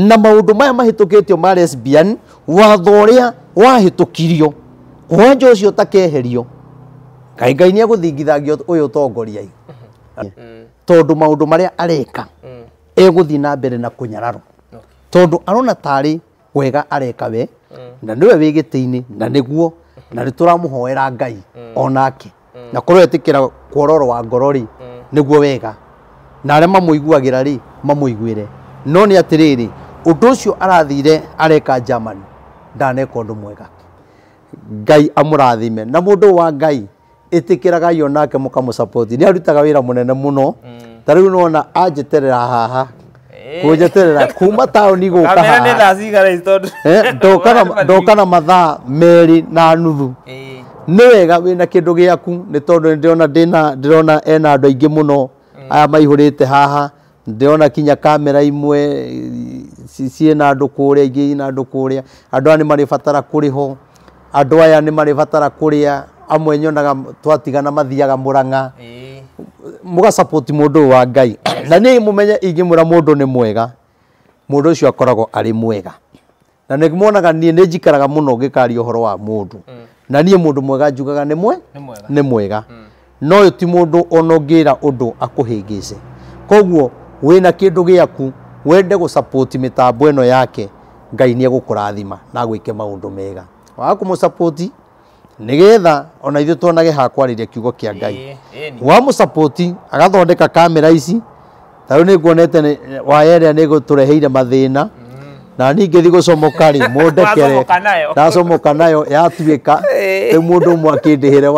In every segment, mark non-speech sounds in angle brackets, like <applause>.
na maundu maya mahitukitio ma lesbian watho uria wahitukirio wanja ucio takeherio kai ngai ni eguthingithagia uyu utongoria mm. tondu maundu maria areka mm. eguthii na mbere na kunyararo tondu arona tari wega areka we mm. na niwe wi na niguo na nituramuhoera ngai onake na korwo etikira kuororo wa ngoro ri niguo wega na aria mamuiguagira ri mamuiguire no ni atiriri undu ucio arathire areka Germany ndaneka undu mwega ngai amurathime na mundu wa ngai itikiraga yo nake mukamu support ni arutaga wira munene muno hmm. tariu nona ajiterera haha kunjeterera kuma taoni guka haha eh, <laughs> ndoka na mathaa meri na nuthu nä wega wä na kä ndå gä aku nä tondå ndä rona ena andå aingä må no hmm. aya maihå rä te haha ndiona kinya kamera imwe ciĩ na andu kuria ingi na andũ kũrĩa andũ aya nĩ marĩbatara ho andu aya mari fatara kuria amwe nyonaga twatigana mathiaga muranga muga support ũyũ wa ngai na niĩ ingi mura mũndũ ni mwega mũndũ ucio akoragwo ari mwega na ni monaga ni ni jikaraga muno ngikari uhoro wa mũndũ mm. na ni mũndũ mwega njugaga ni mwe ni mwega mm. no ũyũ ti mũndũ ona ũngĩra ũndũ koguo wina kindu giaku wende gå support mitambo ä no yake ngai nä egå kå rathima na gwä ke maå ndå mega wa kå support nä getha ona ithu tonage ha kiugo kia ngai wa mu support agathondeka kamera ici ta ni u nä yere ni ä mathina na ni gå tå reheire mathä na na ningä thi gå comoka nayo yatuä ka må ndå å mwe akä ndä hä re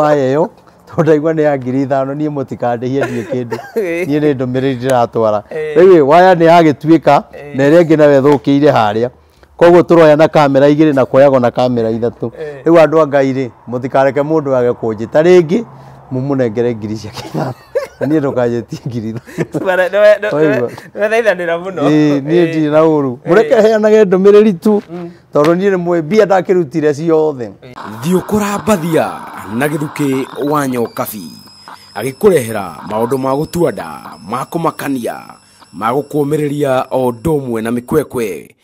ndaigua nä ya ngiri ithano niä må tikandä hie ndiä kä <laughs> ndå niä nä ndå mä rä ri ratwara rä waya nä tuä ka na ä rä a ngä nawe thå kä ire harä a koguo tå roya na kamera igä rä na kuoyagwo na kamera ithatå rä u andå a ngai rä må tikareke må ndå age kå njä ta rä ngä må nengere ngiri ciake ithano niä ndå kanjä tingirirethaithanä mũno ndirä na å ru må reke heanage ndå mä rä ri tu mm. tondå niä nä mwä mbia ndakä rutire ciothe thiå kå rambathia na gä thukä wa nyokabi agä kå rehera maå ndå ma gå tua nda ma kå makania ma gå kå mä rä ria o ndå mwe na mä kwekwe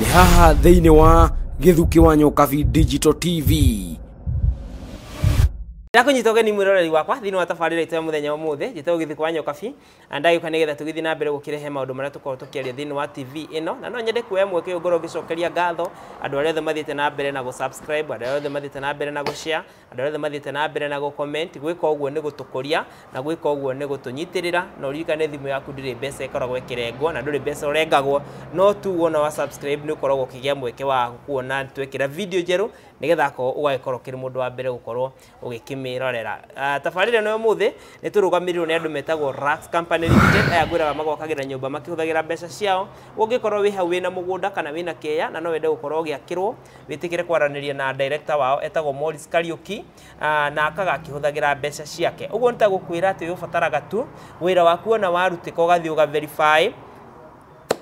nä haha thä inä wa gä thukä wa nyokabi digital tv ndakunyitoge ni mwiroreri wakwa thini wa tabarira itu ya muthenya umuthi njitagwo githi kwa nyokabi na ndagiuka nigetha tugithi na mbere gukirehe maundu maria tukorwo tukiaria thini wa tv ino na no nyende kuoya mweke uyu ngorwo ngicokeria ngatho andu aria othe mathiite na mbere na gusubscribe andu aria othe mathiite na mbere na gushare andu aria othe mathiite na mbere na comment gucomment gwika uguo ni gutukuria na gwika uguo ni gutunyitirira na uririkane thimu yaku ndiri mbeca ikoragwo ikirengwo na nduri mbeca urengagwo no tu wona wa subscribe ni ukoragwo ukigia mweke wa kuona twekira video njeru nigetha ko ũgagĩkorwo ũkĩrĩ mũndũ wa mbere gũkorwo ũgĩkĩmĩrorera ah, tafarire no mũthĩ nĩ tũrũgamĩrĩirwo nĩ andũ metagwo Rax Company Limited aya ngwĩraga magwakagĩra nyumba makihuthagira mbeca ciao ũngĩkorwo wi hau wĩna mugunda kana na keya na no wende gũkorwo ugiakirwo witikire kwaraniria na director wao etagwo Morris Kariuki ah, na akagakĩhũthagĩra mbeca ciake ũguo nĩ gukwira ati atĩ ũbataraga tu wira waku ona warutĩka ũgathiĩ ũgaverify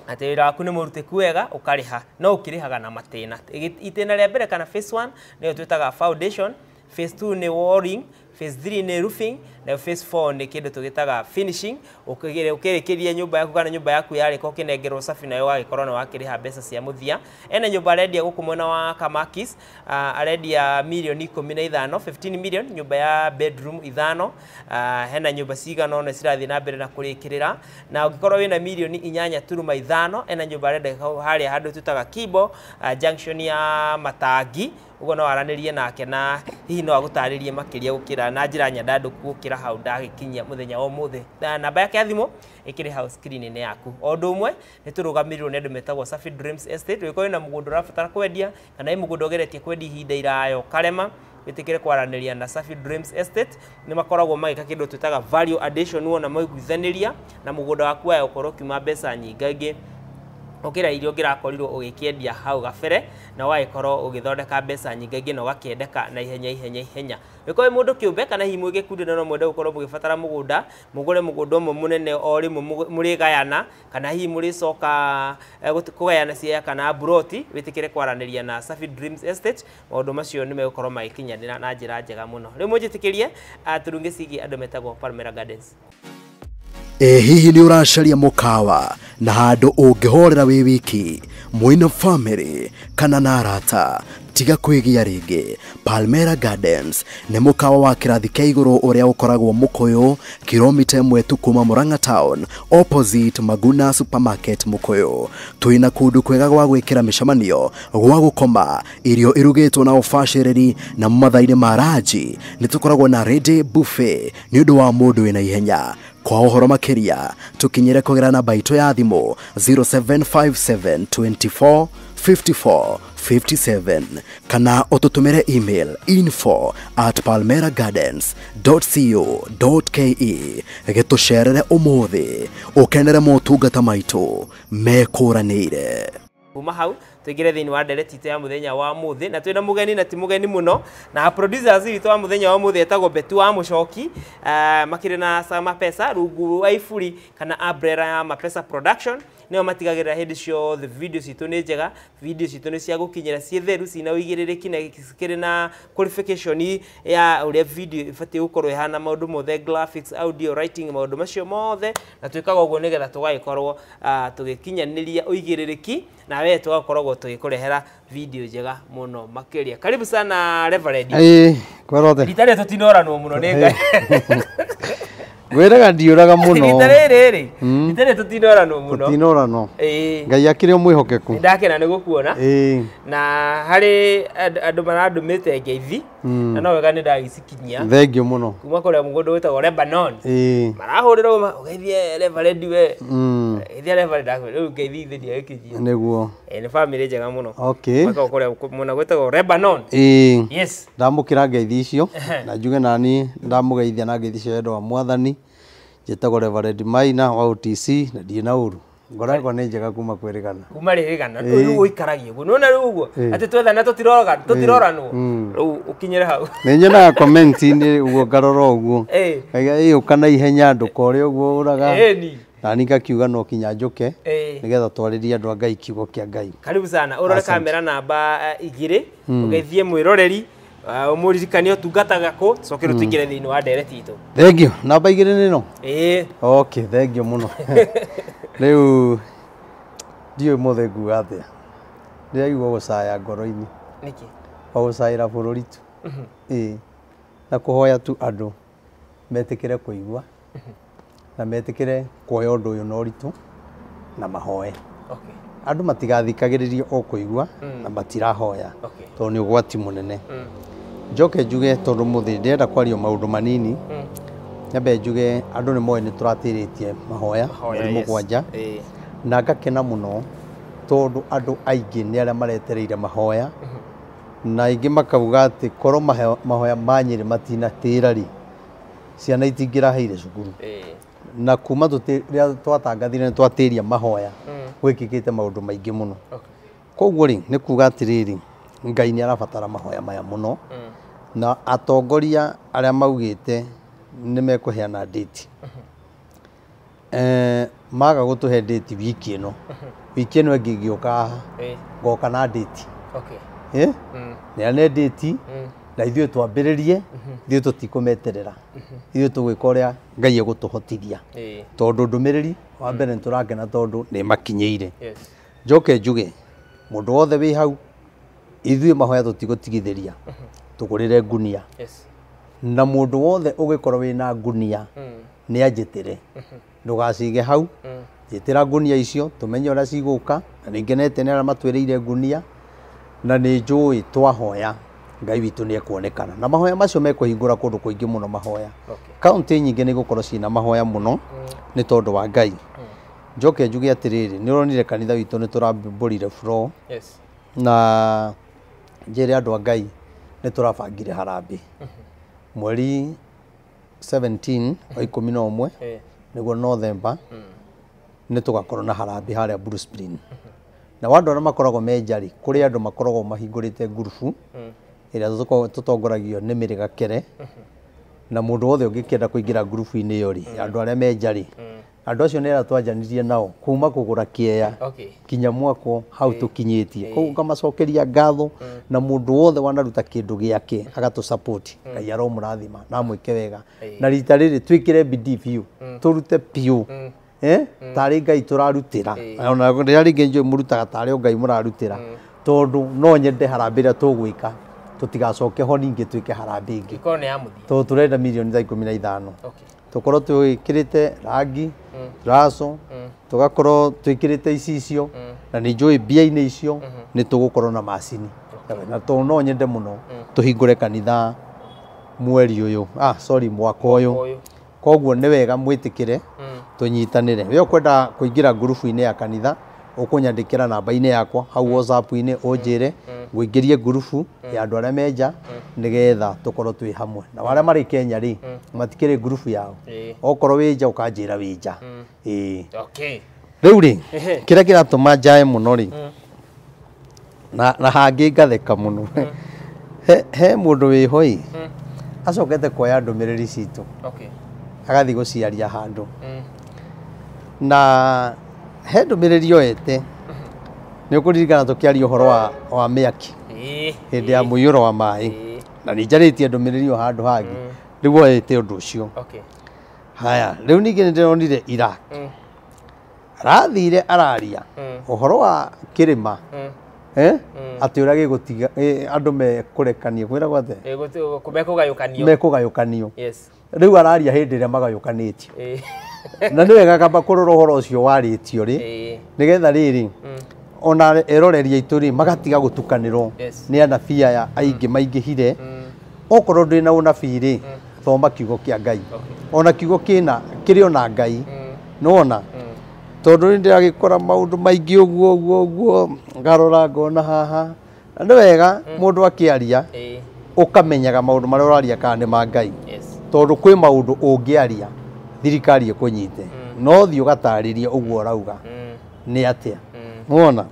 atĩ wĩra waku nĩ mũrute kwega ũkarĩha no ũkĩrĩhaga na matĩna itĩna rĩa mbere kana phase 1 nĩyo twĩtaga foundation phase 2 nĩ walling phase 3 nĩ roofing na phase 4 ni kindu tugitaga finishing ukigire kä rä kä rie yaku kana nyumba mba yaku yarä ko kinengero safi nayo gagä korona wakiri ha besa cia muthia ene nyumba redia guku arendia mwena wa kamakis uh, redia million ikå na ithano 15 million nyumba ya bedroom ithano uh, hena nyumba siga cigana ona cirathiä na mbere na kurikirira na å ngä korwo na mirioni inyanya turuma ithano ena nyå mba arenda harä a handå tå kibo uh, junction ya matagi å guo no aranä nake na hihi no agå tarä rie na njä ra nyandandå ku ä hau ndagäkinyia må thenya o må thä namba yake athimo thimå ä kä rä yaku o ndå ũmwe nä tå rå gamä rä rwo nä andå metagwo wä korwo na må gå å rabatara kwendia kana i må gå ndå ũgeretie kwendia ihinda irayo karema wĩtĩkĩre kwaranĩria na Safi Dreams Estate nĩ makoragwo magĩka kĩndũ twĩtaga value addition wona maiguithanĩria na mũgũnda waku waya ũkorwo ũkiuma mbeca nyingaingĩ ukira irio ngirakorirwo ugikiendia hau gabere na wagĩkorwo ũgĩthondeka mbeca nyingaingĩ na ũgakĩendeka na ihenya ihenya ihenya wĩkorwo mũndũ kĩũmbe kana hihi mwĩ gĩkundi no mwende gũkorwo mũgĩbatara mũgũnda mũgũre mũgũnda ũmwe mũnene o rĩmwe mũrĩgayana kana hihi mũrĩcoka eh, kũgayana cia kana mburoti wĩtĩkĩre kwaranĩria na Safi Dreams Estate maũndũ macio nĩ megũkorwo magĩkinyanĩra na njĩra njega mũno rĩu mũnjĩtĩkĩrie eh, turungĩcigie andũ metagwo Palmera Gardens ĩ hihi nĩ ũracaria mũkawa na handũ ũngĩhorera wĩ wiki mwina family kana na arata tiga kwĩgia rĩngĩ palmera gardens nĩ mũkawa wa kĩrathi kĩa igũrũ ũrĩa ũkoragwo mũkũyũ kiromita ĩmwe tu kuma mũrang'a town opposite maguna supermarket mũkũyũ twĩna kundu kwega gwa gwĩkĩra mĩcemanio gwa gũkoma irio irugĩtwo na ũbacĩrĩri na mathainĩ ma ranji nĩ na rĩndĩ buffet nĩ ũndũ wa mũndũ wĩna ihenya kwa uhoro makiria tukinyire na baito ya thimu 0757245457 kana ututumire email info at palmera gardens co ke gitucerere umuthi ukenere motungata maitu mekuranire hau tuingire thini wa ndereti ya muthenya wa muthi na twina mugeni na ti mugeni muno na producers itu wa muthenya wa muthi etagwo Betu wa mushoki uh, eh, makire na Sama Pesa rungu wa kana Abrera ya Mapesa Production nä o matigagä rä ra hä ciothe video citå nä njega video citå nä cia gå kinyä ra ciä theru cina å igä rä rä ki na kä rä na ya å rä a video ibatiä gå korwo ähana maå ndå mothe graphics audio writing maå ndå macio mothe na twä kaga å guo nä getha tå gagä korwo tå gä kinyanä ria å igä rä rä ki na we tå gakoragwo tå gä kå rehera video njega må no makä ria karibu sana reverend hey, rita rä a tå tinoranwo må no nä ngai <laughs> weraga ndiuraga <laughs> muno riri hmm? itari no muno tutinorano ngai akire mwihokeku ndakena ni gukuona na hari andu marandumite ngeithi hmm. na no wega ni ndagicikinyia thengiå må no kuma kå rä a må gå ndå wä tagwo lebanon marahå ma rwo å geithie reverend we hmm. geithia reverend rä u ngeithi ithä ndiagä kinyia nä guo nä bamä rä njega muno okay kå rä a må na gwä tagwo lebanon ndamå kä ra ngeithi icio na juge nani ndamugeithia na ngeithi cio endwa mwathani njätagwo Reverend Maina wa OTC na ndirä na å ru ngoragwo nä njega kuma kwä rä gana kuma rä rä gana rä u gå guo nona rä u å guo atä twethana tå tiroranwo mm. rä u å kinyä hau nä nyonaga komenti-inä å guo ngarora å guo ä å ka na ihenya ndå ka å rä a å guo å raga nani ngakiuga no kinya njuke nigetha twaririe andu a ngai kiugo kia ngai karibu sana urore kamera namba eh, igiri ugethie mm. mwiroreri umuririkanie ah, tungataga kå tocä hmm. rå tuingä re thä inä wa ndereti itå thengio namba igä rä nä no ä okay thengio må no <laughs> rä u ndiå må thä nguga atä a ndä raigua gå caya ngoro-inä nä gå caä ra bå rå ri tu na kå hoya tu andå metä kä re kå igua na metä kä re kuoya å ndå å yå na å ritå na mahoe andå matigathikagä rä rie o kå igua hmm. na matirahoya tondå nä å gwati må nene mm njoke njuge tondå må thä ndärenda kwario maå ndå manini hmm. nyambe njuge andå nä moe nä tå ratä rä tie mahoya mweri må gwanja na ngakena må no tondå andå aingä nä arä a maretereire mahoya hmm. na ingä makauga atä korwo mahoya manyä rä matinatä ra ciana itingä raheire cukuru na kuma rä twatangathire nä twatä ria mahoya hmm. gwä kä kä te maå ndå maingä må no koguo rä nä kuga atä rä rä ngai nä arabatara mahoya maya må no mm. na atongoria arä a maugäte nä mekå heana ndäti mm-hmm. eh, maga gå tå he ndäti wiki ä no mm-hmm. wiki ä no ä ngä å ka ngoka na ndäti nä ane na ithuä twambä rä rie mm-hmm. ithuä tå tikå meterera ithuä tå gwä ka å rä a ngai egå tå hotithia tondå ndå mä rä ri wa mm. mbere nä tå rangena tondå nä makinyä ire njoke njuge må ndå wothe wä hau ithuĩ mahoya tũtigũtigithĩria mm-hmm. tũgũrĩre ngunia na mũndũ wothe ũgĩkorwo wĩna ngunia mm. nĩ anjĩtĩre mm-hmm. ndũgacige hau mm. njĩtĩra ngunia icio tũmenye ũrĩa cigũka na nĩ ngenete nĩ arĩa matwĩrĩire ngunia na nĩ njũĩ twahoya Ngai witũ nĩ ekuonekana na mahoya macio mekũhingũra kũndũ kũingĩ mũno mahoya kaũntĩ nyingĩ nĩ igũkorwo ciĩna mahoya mũno mm. nĩ tondũ wa Ngai njoke njuge atĩrĩrĩ nĩ ũronire kanitha witũ nĩ tũrambũrire yes. na njire andu a ngai nä tå rabangire harambä mweri 17 wa ikumi na ũmwe nĩguo nothemba hmm. nä tå gakorwo na harambä harä a na andå arä a makoragwo menjari kå rä andå makoragwo mahingå rä te ngurubu ä rä a tå tongoragio nä mä rä gakere na må ndå wothe å ngä kenda kå ingä ra ngurubu-inä ä hmm. andå arä a menjarä andå acio nä twanjanirie nao kuma kugura kieya ra kä ea okay. kinya mwako hau tå kinyä tie ngatho na mundu ndå wothe wanaruta kindu giake gä ake agatå ngai aromå rathima na mwä ke wega na rita rä rä twä kä re bidii biå tå rute biå tarä ngai tå rarutä ra ona rä a rä ngä njå må rutaga tarä o ngai må rarutä ra tondå no nyende harambä ä rä a tå gwä ka tå tigacoke ho ningä twä ke harambä ä ngä tondå tå renda mirioni tha ikå mi na ithano tukorwo twikirite rangi mm. raso mm. tugakorwo twikirite icicio mm. na ni njui mbia-inĩ icio mm-hmm. nĩ tũgũkorwo na macini na to no nyende mũno tũhingũre kanitha mweri uyu ah sorry mwaka uyu koguo nĩ wega mwĩtĩkĩre tũnyitanĩre we kwenda kuingira ngurubu-inĩ ya kanitha ukunyandikira namba-inä yakwa hau whatsapp-inä unjä re gå ingä rie ya andå arä a menja nä getha tå korwo twä hamwe na arä a marä kenya rä matikä rä yao okorwo wä nja å kanjä ra wä nja hmm. rä u rä kä rä a kä ratå ma njae må no rä hmm. na hangä ngatheka må no hmm. he må ndå wä ho acokete kuoya ndå mä rä ri citå agathiä gå ciaria handå na he ndũmĩrĩri tå kä aria å horo wa hä ndä ya ro wa maä na nĩ njarĩtie ndũmĩrĩri ĩyo handũ hangĩ å ndå å cio haya ningä nä ndä ronire Iraq mm. arathire araria mm. horo wa kĩrĩma mm. atĩ ũrĩa gĩgũtiga andũ mekũrekanio gayå kanio rä u araria magayå kanä magayũkanĩtio na nä wega kamba kå rora å horo å cio warä tio rä nä getha rä rä mm. ona eroreria aitå rä magatiga gå tukanä rwo nä anabii aya aingä mm. maingä hire mm. okorwo ndä na å nabii rä thoma kiugo kä a ngai ona kiugo kä rä ona ngai nona tondå nä ndäragä kora maå ndå maingä å guo å guo å guo ngarora ngona haha nä wega må ndå akä aria å kamenyaga maå ndå marä a å raria kana nä ma ngai tondå kwä maå ndå å ngä aria thirikari ikunyite mm. no thiĩ ũgatarĩria rauga ũrauga mm. nĩ atĩa mm. wona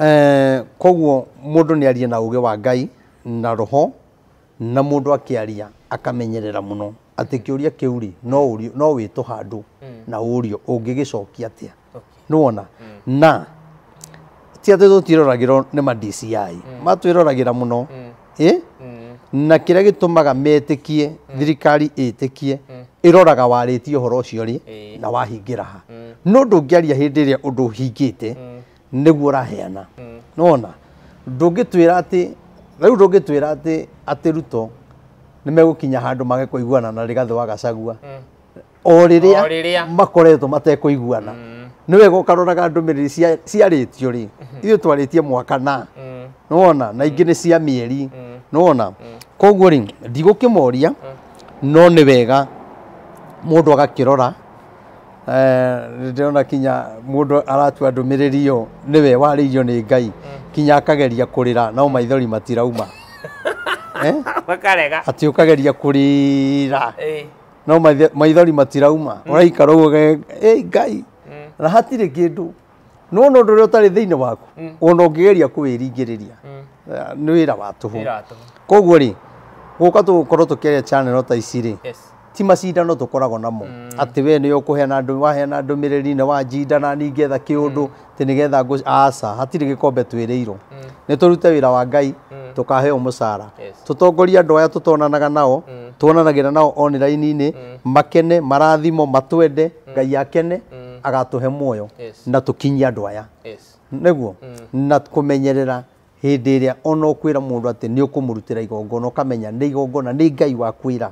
eh, koguo mundu ni arie na uge wa Ngai na roho na mundu akiaria akamenyerera ati kiuria kiuri no uri no wĩtwo handu na uri ungigicokia atia nĩ wona na ti atĩ tũtiroragĩrwo nĩ ma DCI matwĩroragĩra muno eh na kĩrĩa gĩtũmaga metĩkie thirikari ĩtĩkie iroraga warĩtie horo ũcio ri na wahingira ha mm. no ndũngĩaria hĩndĩ ĩrĩa ũndũ ũhingĩte mm. nĩguo ũraheana mm. nona ndũngĩtwĩra atĩ rĩu ndũngĩtwĩra ati ati ruto nĩ megũkinya handũ mage kuiguana na rĩgathũa gacagua o rĩrĩa makoretwo matekũiguana nĩ wega ũkaroraga ndũmĩrĩri ciarĩtio rĩ mm-hmm. ithu twaritie mwaka na ona na ingi ni cia mĩeri nĩwona koguo rĩ ndigukimoria no ni wega mundu agakirora eh, ndirona kinya mundu aratua ndumiriri iyo niwe waririo ni ngai kinya akageria kurira no maithori matirauma <laughs> eh? makarega ati ukageria kurira no maithori matirauma uraikara hmm. hmm. hmm. eh ngai na hatirä kä ndå no no ndå rä a å tarä thä inä waku ona å ngä geria kå wä ringä rä ria nä wä ra hå koguo rä gå ka tå gå korwo tå kä aria ta ici ti macindano koragwo namo mm. atä we nä å kå waheana ndå mä rä ri wa wanjindana ningetha kä å ndå tä nä getha aca hatirä gä kombe twä rä irwo mm. nä tå rute wä ra wa ngai mm. tå kaheo må cara tå tongoria andå aya tå tonanaga nao tuonanagä ra nao online-inä makene marathimo matwende ngai akene agatå he muoyo na tå kinyia andå aya guo na kå menyerera hä ndä ä rä a ona å kwä ra må ndå atä nä å kå må rutä ra igongona å kamenya nä igongona nä ngai wakwä ra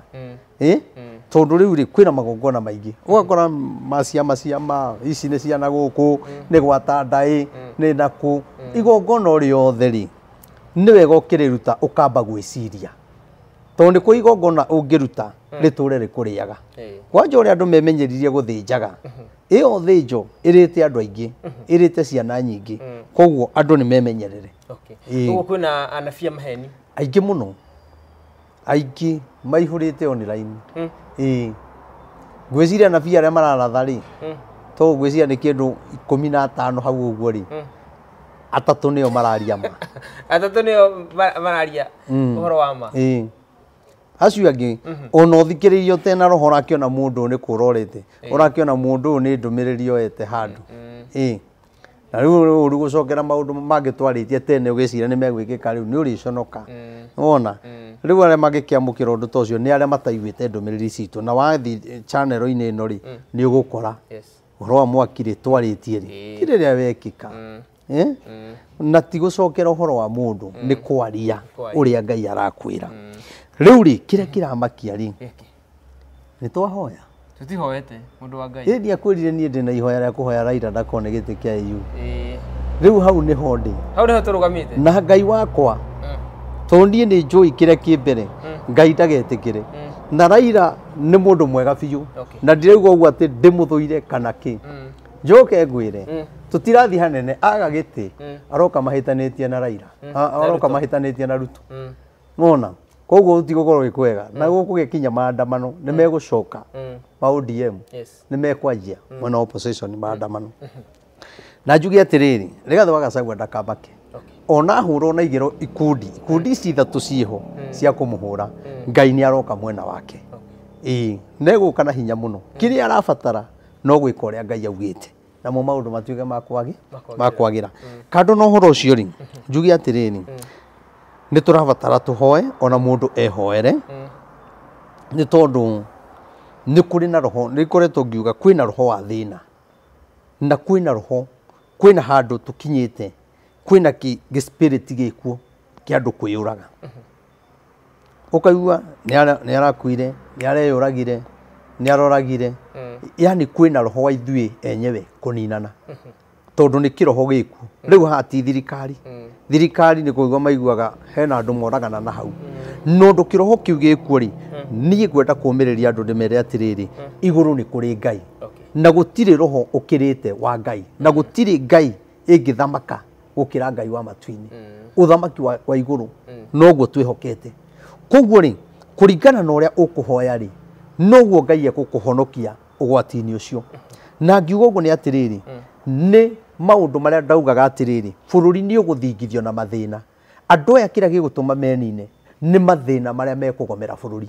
Eh? Mm. tondu riu ri kwina magongona maingi ugakora maciama ciama ici nä mm. mm. mm-hmm. mm-hmm. ciana guku ni gwata ndai ni nakå igongona riothe ri ni wega kamba ukamba gwiciria tondå nä ku igongona ungiruta riture aga kwanja uria andu memenyeririe guthinjaga te andå irite ä aingi irite ciana nyingi koguo andå ni memenyerere okay. e, kwina anabia maheni aingi muno aingä maihå rä te online ä hmm. ngwĩciria nabii arĩa mararatha rĩ hmm. to ngwĩciria ni kindu ikũmi na atano hau ũguo rĩ hmm. atatu nĩo mararia ma <laughs> atatu nĩo mararia uhoro wa ma e acio angĩ ona ũthikĩrĩirie ũtena roho rakio na mundu ni kurorete urakio na mundu ni nĩ ndũmĩrĩri oete handũ ĩĩ na rĩu ũrĩ gũcokera maũndũ mangĩtwarĩtie tene ni megwikika riu ni nĩ ũrĩconoka wona mm. riu aria magikiamukira undu ta ucio ni aria mataiguite ndumiriri citu na wathi channel-ini ino ri mm. ni ugukora uhoro wa mwakiri twaritie ri eh. ti riria wekika mm. eh? na ti gucokera uhoro wa mundu ni kwaria uria ngai arakwira riu ri kiria kiramakia ri ni twahoya tutihoete mundu wa ngai ndi akwirire nie na ihoya ria kuhoya raira ndakone giti kia iu eh. riu hau niho ndi hau niho turugamite na ngai wakwa mm tondå ni nä njå ä kä re kä mbere hmm. ngai ndagetä kä re na raira nä må ndå mwega biå na ndirauga å guo atä ndä må thå ire kana kä hmm. njoke ngwä re hmm. tå tirathi hanene aga gä tä aroka mahä na raira aroka mahä tanä tie na rutu ngona koguo tigåkorwo gä kwega na gå kå gä kinya maandamano nä megå coka ma odm nä mekwanjia mwena maandamano <laughs> na njuge atä rä rä rä gathe wagacagua ndakamake ona hurwo na igiro ikundi ikundi ici thatu ciho hmm. cia kumuhura hmm. ngai ni aroka mwena wake i ne na hinya muno hmm. kiri arabatara no gwika uria ngai augite namo maundu matuike makwagi makwagira kando na uhoro ucio ri njuge atirini ni turabatara tuhoe ona mundu ehoere ni tondu nä kå rä na roho nä koretwo ngiuga kwä na roho wa thä na na kwä na roho kwä na handå tå kinyä te kwina gä gä kuo kä andå kwä å raga å kaigua nä arakuire nä areyå ragire nä aroragire mm. yani kwina roho wa ithuä enyewe kå ninana mm-hmm. tondå nä kä roho gä kuo rä u hati thirikari mm. thirikari nä kå maiguaga hena andå moragana na hau mm. nondå kä roho kä u gä kuo rä niä ngwenda kå mä rä ria andå ndä mere atä rä rä igå rå nä kå rä ngai na gå tirä roho å kä rä te wa ngai na gå tirä ngai ä ngä thamaka gukira ngai wa matwini uthamaki mm. wa iguru mm. noguo twihokete koguo ri kuringana na uria ukuhoya ri noguo ngai egukuhonokia ugwati-ini ucio na ngiuga uguo ni atiriri mm. ni maundu maria ndaugaga atiriri bururi ni uguthingithio na mathina andu aya kira gigutuma menine ni mathina maria mekugomera bururi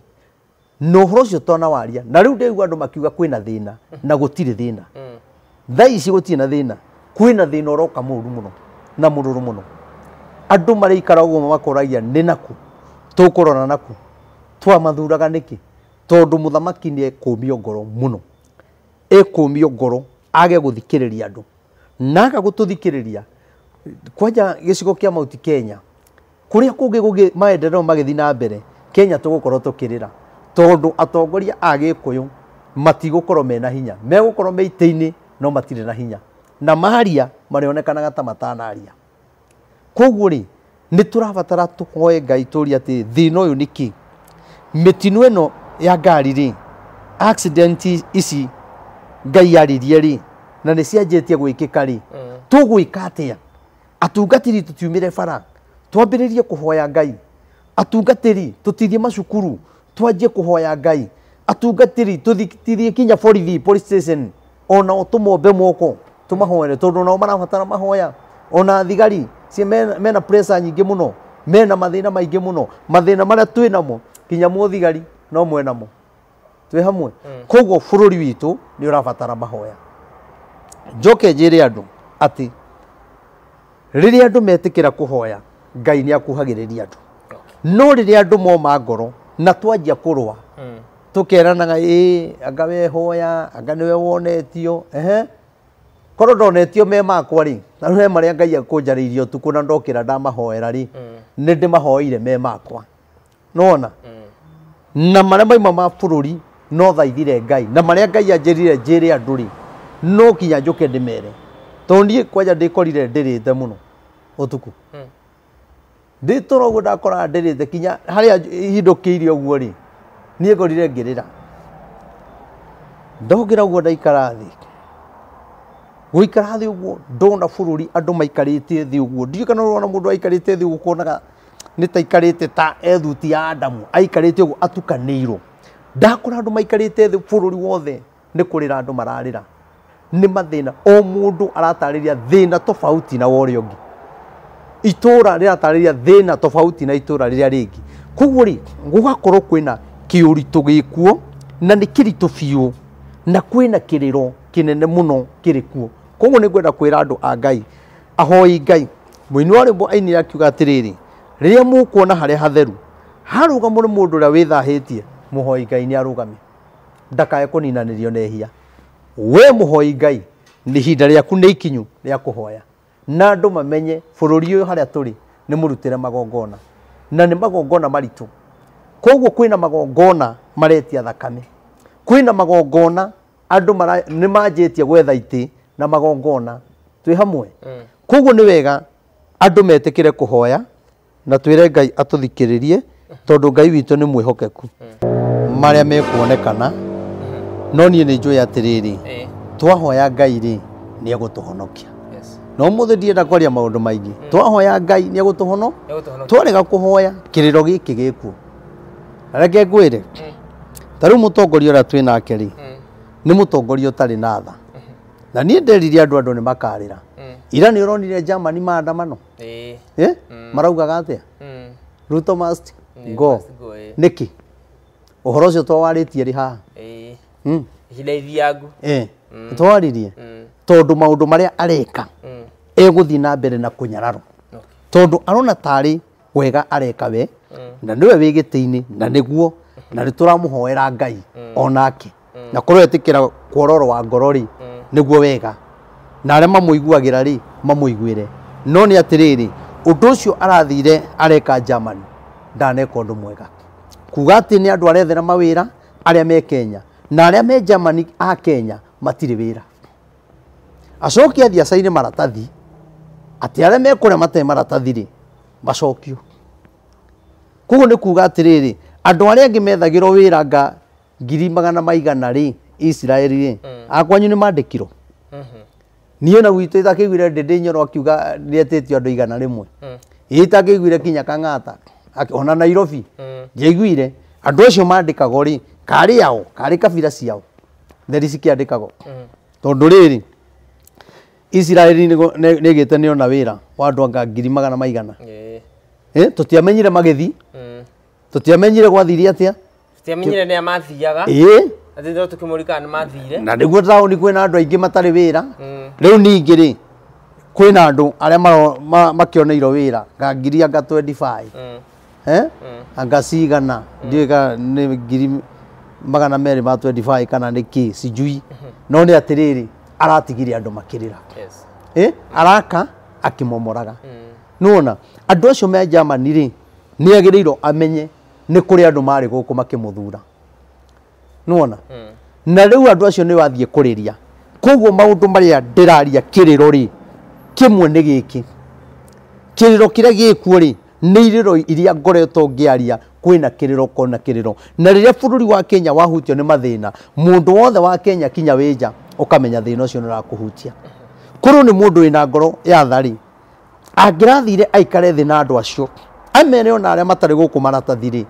na uhoro tona waria na riu ndaigua andu makiuga kwina thina na gutiri thina thaa gutina thina kwina thina kwĩna muru muno mũru na mururu muno andu maraikara uguo makoragia ni naku tukurona naku twamathuraga niki tondu muthamaki ni ekumio ngoro muno ekumio ngoro age guthikiriria andu na aga gututhikiriria kwanja gicigo kia mauti Kenya kuria kungi gugi maendero magithi na mbere Kenya tugukorwo tukirira tondu atongoria age gikuyu matigukorwo mena hinya megukorwo meiteini no matire na hinya na maria marionekanaga ta matanaria koguo rä nä tå rabatara tå hoe ngai tå ria atä thä na å yå mä ä no ya ngari rä accident ici ngai aririe ri na nä cianjä tie gwä kä ka rä mm. tå gwä ka atä atungatiri tå tiumä bara twambä rä rie kå hoya ngai atungatiri tå tirie macukuru twanjie kå hoya ngai atungatiri tå kinya borithi police station ona å tå mombe moko tumahoere tondu nao marabatara mahoya ona thigari ci mena pressure nyingi muno mena mathina maingi muno mathina maria twi namo kinya thigari no mwenamo twi hamwe mm. koguo bururi witu ni urabatara mahoya njoke njire andu ati riria andu metikira kuhoya ngai ni akuhagiriria andu no riria andu moma ngoro na twanjia kurwa mm. tukeranaga ii anga wehoya anga niwe wonetio ehe korwo ndonetio me makwa rä na rä marä a ngai akånjarä tuku na ndokä ra ndamahoera rä mm. nä ndä mahoeire me makwa nona mm. na marä a maima ma bå rå no thaithire ngai na marä ngai anjä rire njä rä no mm. kinya njå ke ndä mere tondå niä kwanja ndä korire ndä rä te må no å tukå ndä tå roguo ndakora ndä rä kinya harä a hindå kä ire å guo rä ngorire ngä rä ra ndogä ra å guo ndaikara thä guikara thi uguo ndona bururi andu maikarite thi uguo ndiu kana rona mundu aikarite thi gukonaga ni taikarite ta ethuti ya adamu aikarite uguo atukanirwo ndakora andu maikarite thi bururi wothe ni kurira andu mararira ni mathina o mundu aratariria thina tofauti na wore ungi itura riratariria thina tofauti na itura riria ringi koguo ri gugakorwo kwina kiuritu gikuo na ni kiritu biu na kwina kiriro kinene muno kirikuo koguo nä ngwenda kwä ra andå a ngai ahoi ngai mũini wa rwĩmbo ainire akiuga atĩrĩrĩ rĩrĩa mũkuona hare hatheru harũgamwo nĩ mũndũ ũrĩa wĩthahĩtie mũhoi ngai nĩ arũgame ndakae kũninanĩrio na ihia we mũhoi ngai ni hinda rĩaku nĩ ikinyu ria kuhoya na andu mamenye bũrũri ũyũ harĩa tũrĩ ni murutire magongona na ni magongona maritu koguo kwina magongona maretia thakame kwina magongona andu nĩ manjĩtie gwetha itĩ na magongona twä hamwe mm. koguo nä wega andå metä kä kuhoya na twä ngai atå thikä rä rie mm. tondå ngai witå nä mwä hokeku marä mm. a mekuonekana mm. no niä nä njå ä atä rä rä twahoya ngai rä nä egå tå honokia no må thä ndienda kwaria maå ndå maingä twahoya ngai nä egå tå hono twarega kå hoya kä rä ro gä kä gä kuo reke ngwä re tarä u må tongoria å rä a twä nake rä nä må tongoria å tarä na tha na niä nderirie andå andå nä makarä ra hmm. ira nä å ronire germany maandamano hmm. maraugaga atä a hmm. ruto must go nä kä å horo å cio twawarä tie rä haha ihinda ithiangu twaririe tondå maå ndå marä a areka egå thiä na mbere na kå nyararwo tondå arona tarä wega areka we na nä we wä gä tä-inä na nä guo na nä tå ramå hoera ngai onake na korwo etä kä ra kuororo wa ngoro niguo wega na a mamuiguagira rĩ mamuiguire no nĩ atĩrĩrĩ ũndũ ũcio arathire areka Germany ndaneka ũndũ mwega kuga atĩ nĩ andũ arethera mawĩra arĩa me Kenya na arĩa me Germany a Kenya matirĩ wĩra acoke athiĩ acaine maratathi atĩ arĩa mekũrĩa matarĩ maratathi rĩ macokio koguo nĩ kuga atĩrĩrĩ andũ arĩa angĩ methagĩrwo wĩra nga ngiri magana maigana rĩ Israeli ri mm. akwanyu ni mandikiro mm-hmm. Niyo na gwitå ä takĩiguire ndä nyoro akiuga rĩetĩtio andå igana rĩmwe mm. Ita takĩiguire kinya kang'ata ona nairobi mm. ndiaiguire andå acio gori. Kari yao. Kari karĩ kabira ciao theri cikĩandĩkagwo tondũ rĩrĩ israeli nä gä te nä ona wä ra wa andå anga ngiri magana maigana tå tiamenyire magä thi tå tiamenyire gwathiri atä a tå tiamenyire nä a mathiaga ati ndo tukimurika ni mathire na niguo taoni kwina andu aingi matari wira mm. riu ningi ri kwina andu aria makioneirwo wira ngangiria nga 25 eh ngacigana ndiä ka nä ngiri magana merä ma 25 kana nä kä sijui mm-hmm. no nä atä rä rä aratigire andå makä rä ra araka akä momoraga mm. nona andå acio me jamani rä nä agä rä irwo amenye nä kå rä andå marä gå kå makä må thura nuona mm. na riu andu acio ni wathie kuriria rä maundu maria maå kiriro ri kimwe ni giki kiriro kire ro ri ni mwe iria ngoreto ngiaria aria kiriro kona kiriro na riria bururi wa kenya wahutio ni mathina mundu wothe wa kenya kinya wä ukamenya thina ucio thä na kuru ni mundu ina ngoro ya thari angä aikare thä na andå acio amene ona aria matari guku gå kå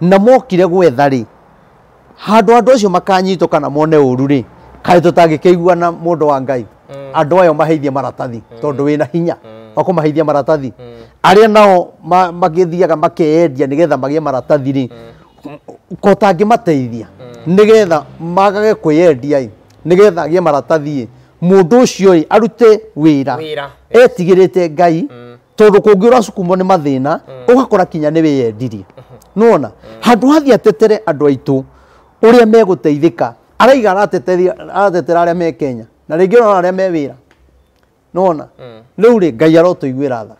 na mokire gwetharä handå andå acio makanyitũka kana mone ũru rĩ kaĩ tũtangĩkĩigua na ndå wa ngai mm. andå ayo maheithie maratathi mm. tondå wä na hinya mm. wakå maheithia maratathi a nao magĩthiaga makeyendia nä getha magĩe maratathi rĩ kotangä mateithia nä getha magage kwĩyendia nä getha må maratathi å cio arute rä te ngai tondå ngä å racukumo nä å gakora kinya wä wĩyendirie nona handå hathiä atetere andå aitå uria meguteithika araiga aratetera aria me Kenya na rĩngĩ ona aria me wira nona mm. rĩu rĩ Ngai arotũiguĩra tha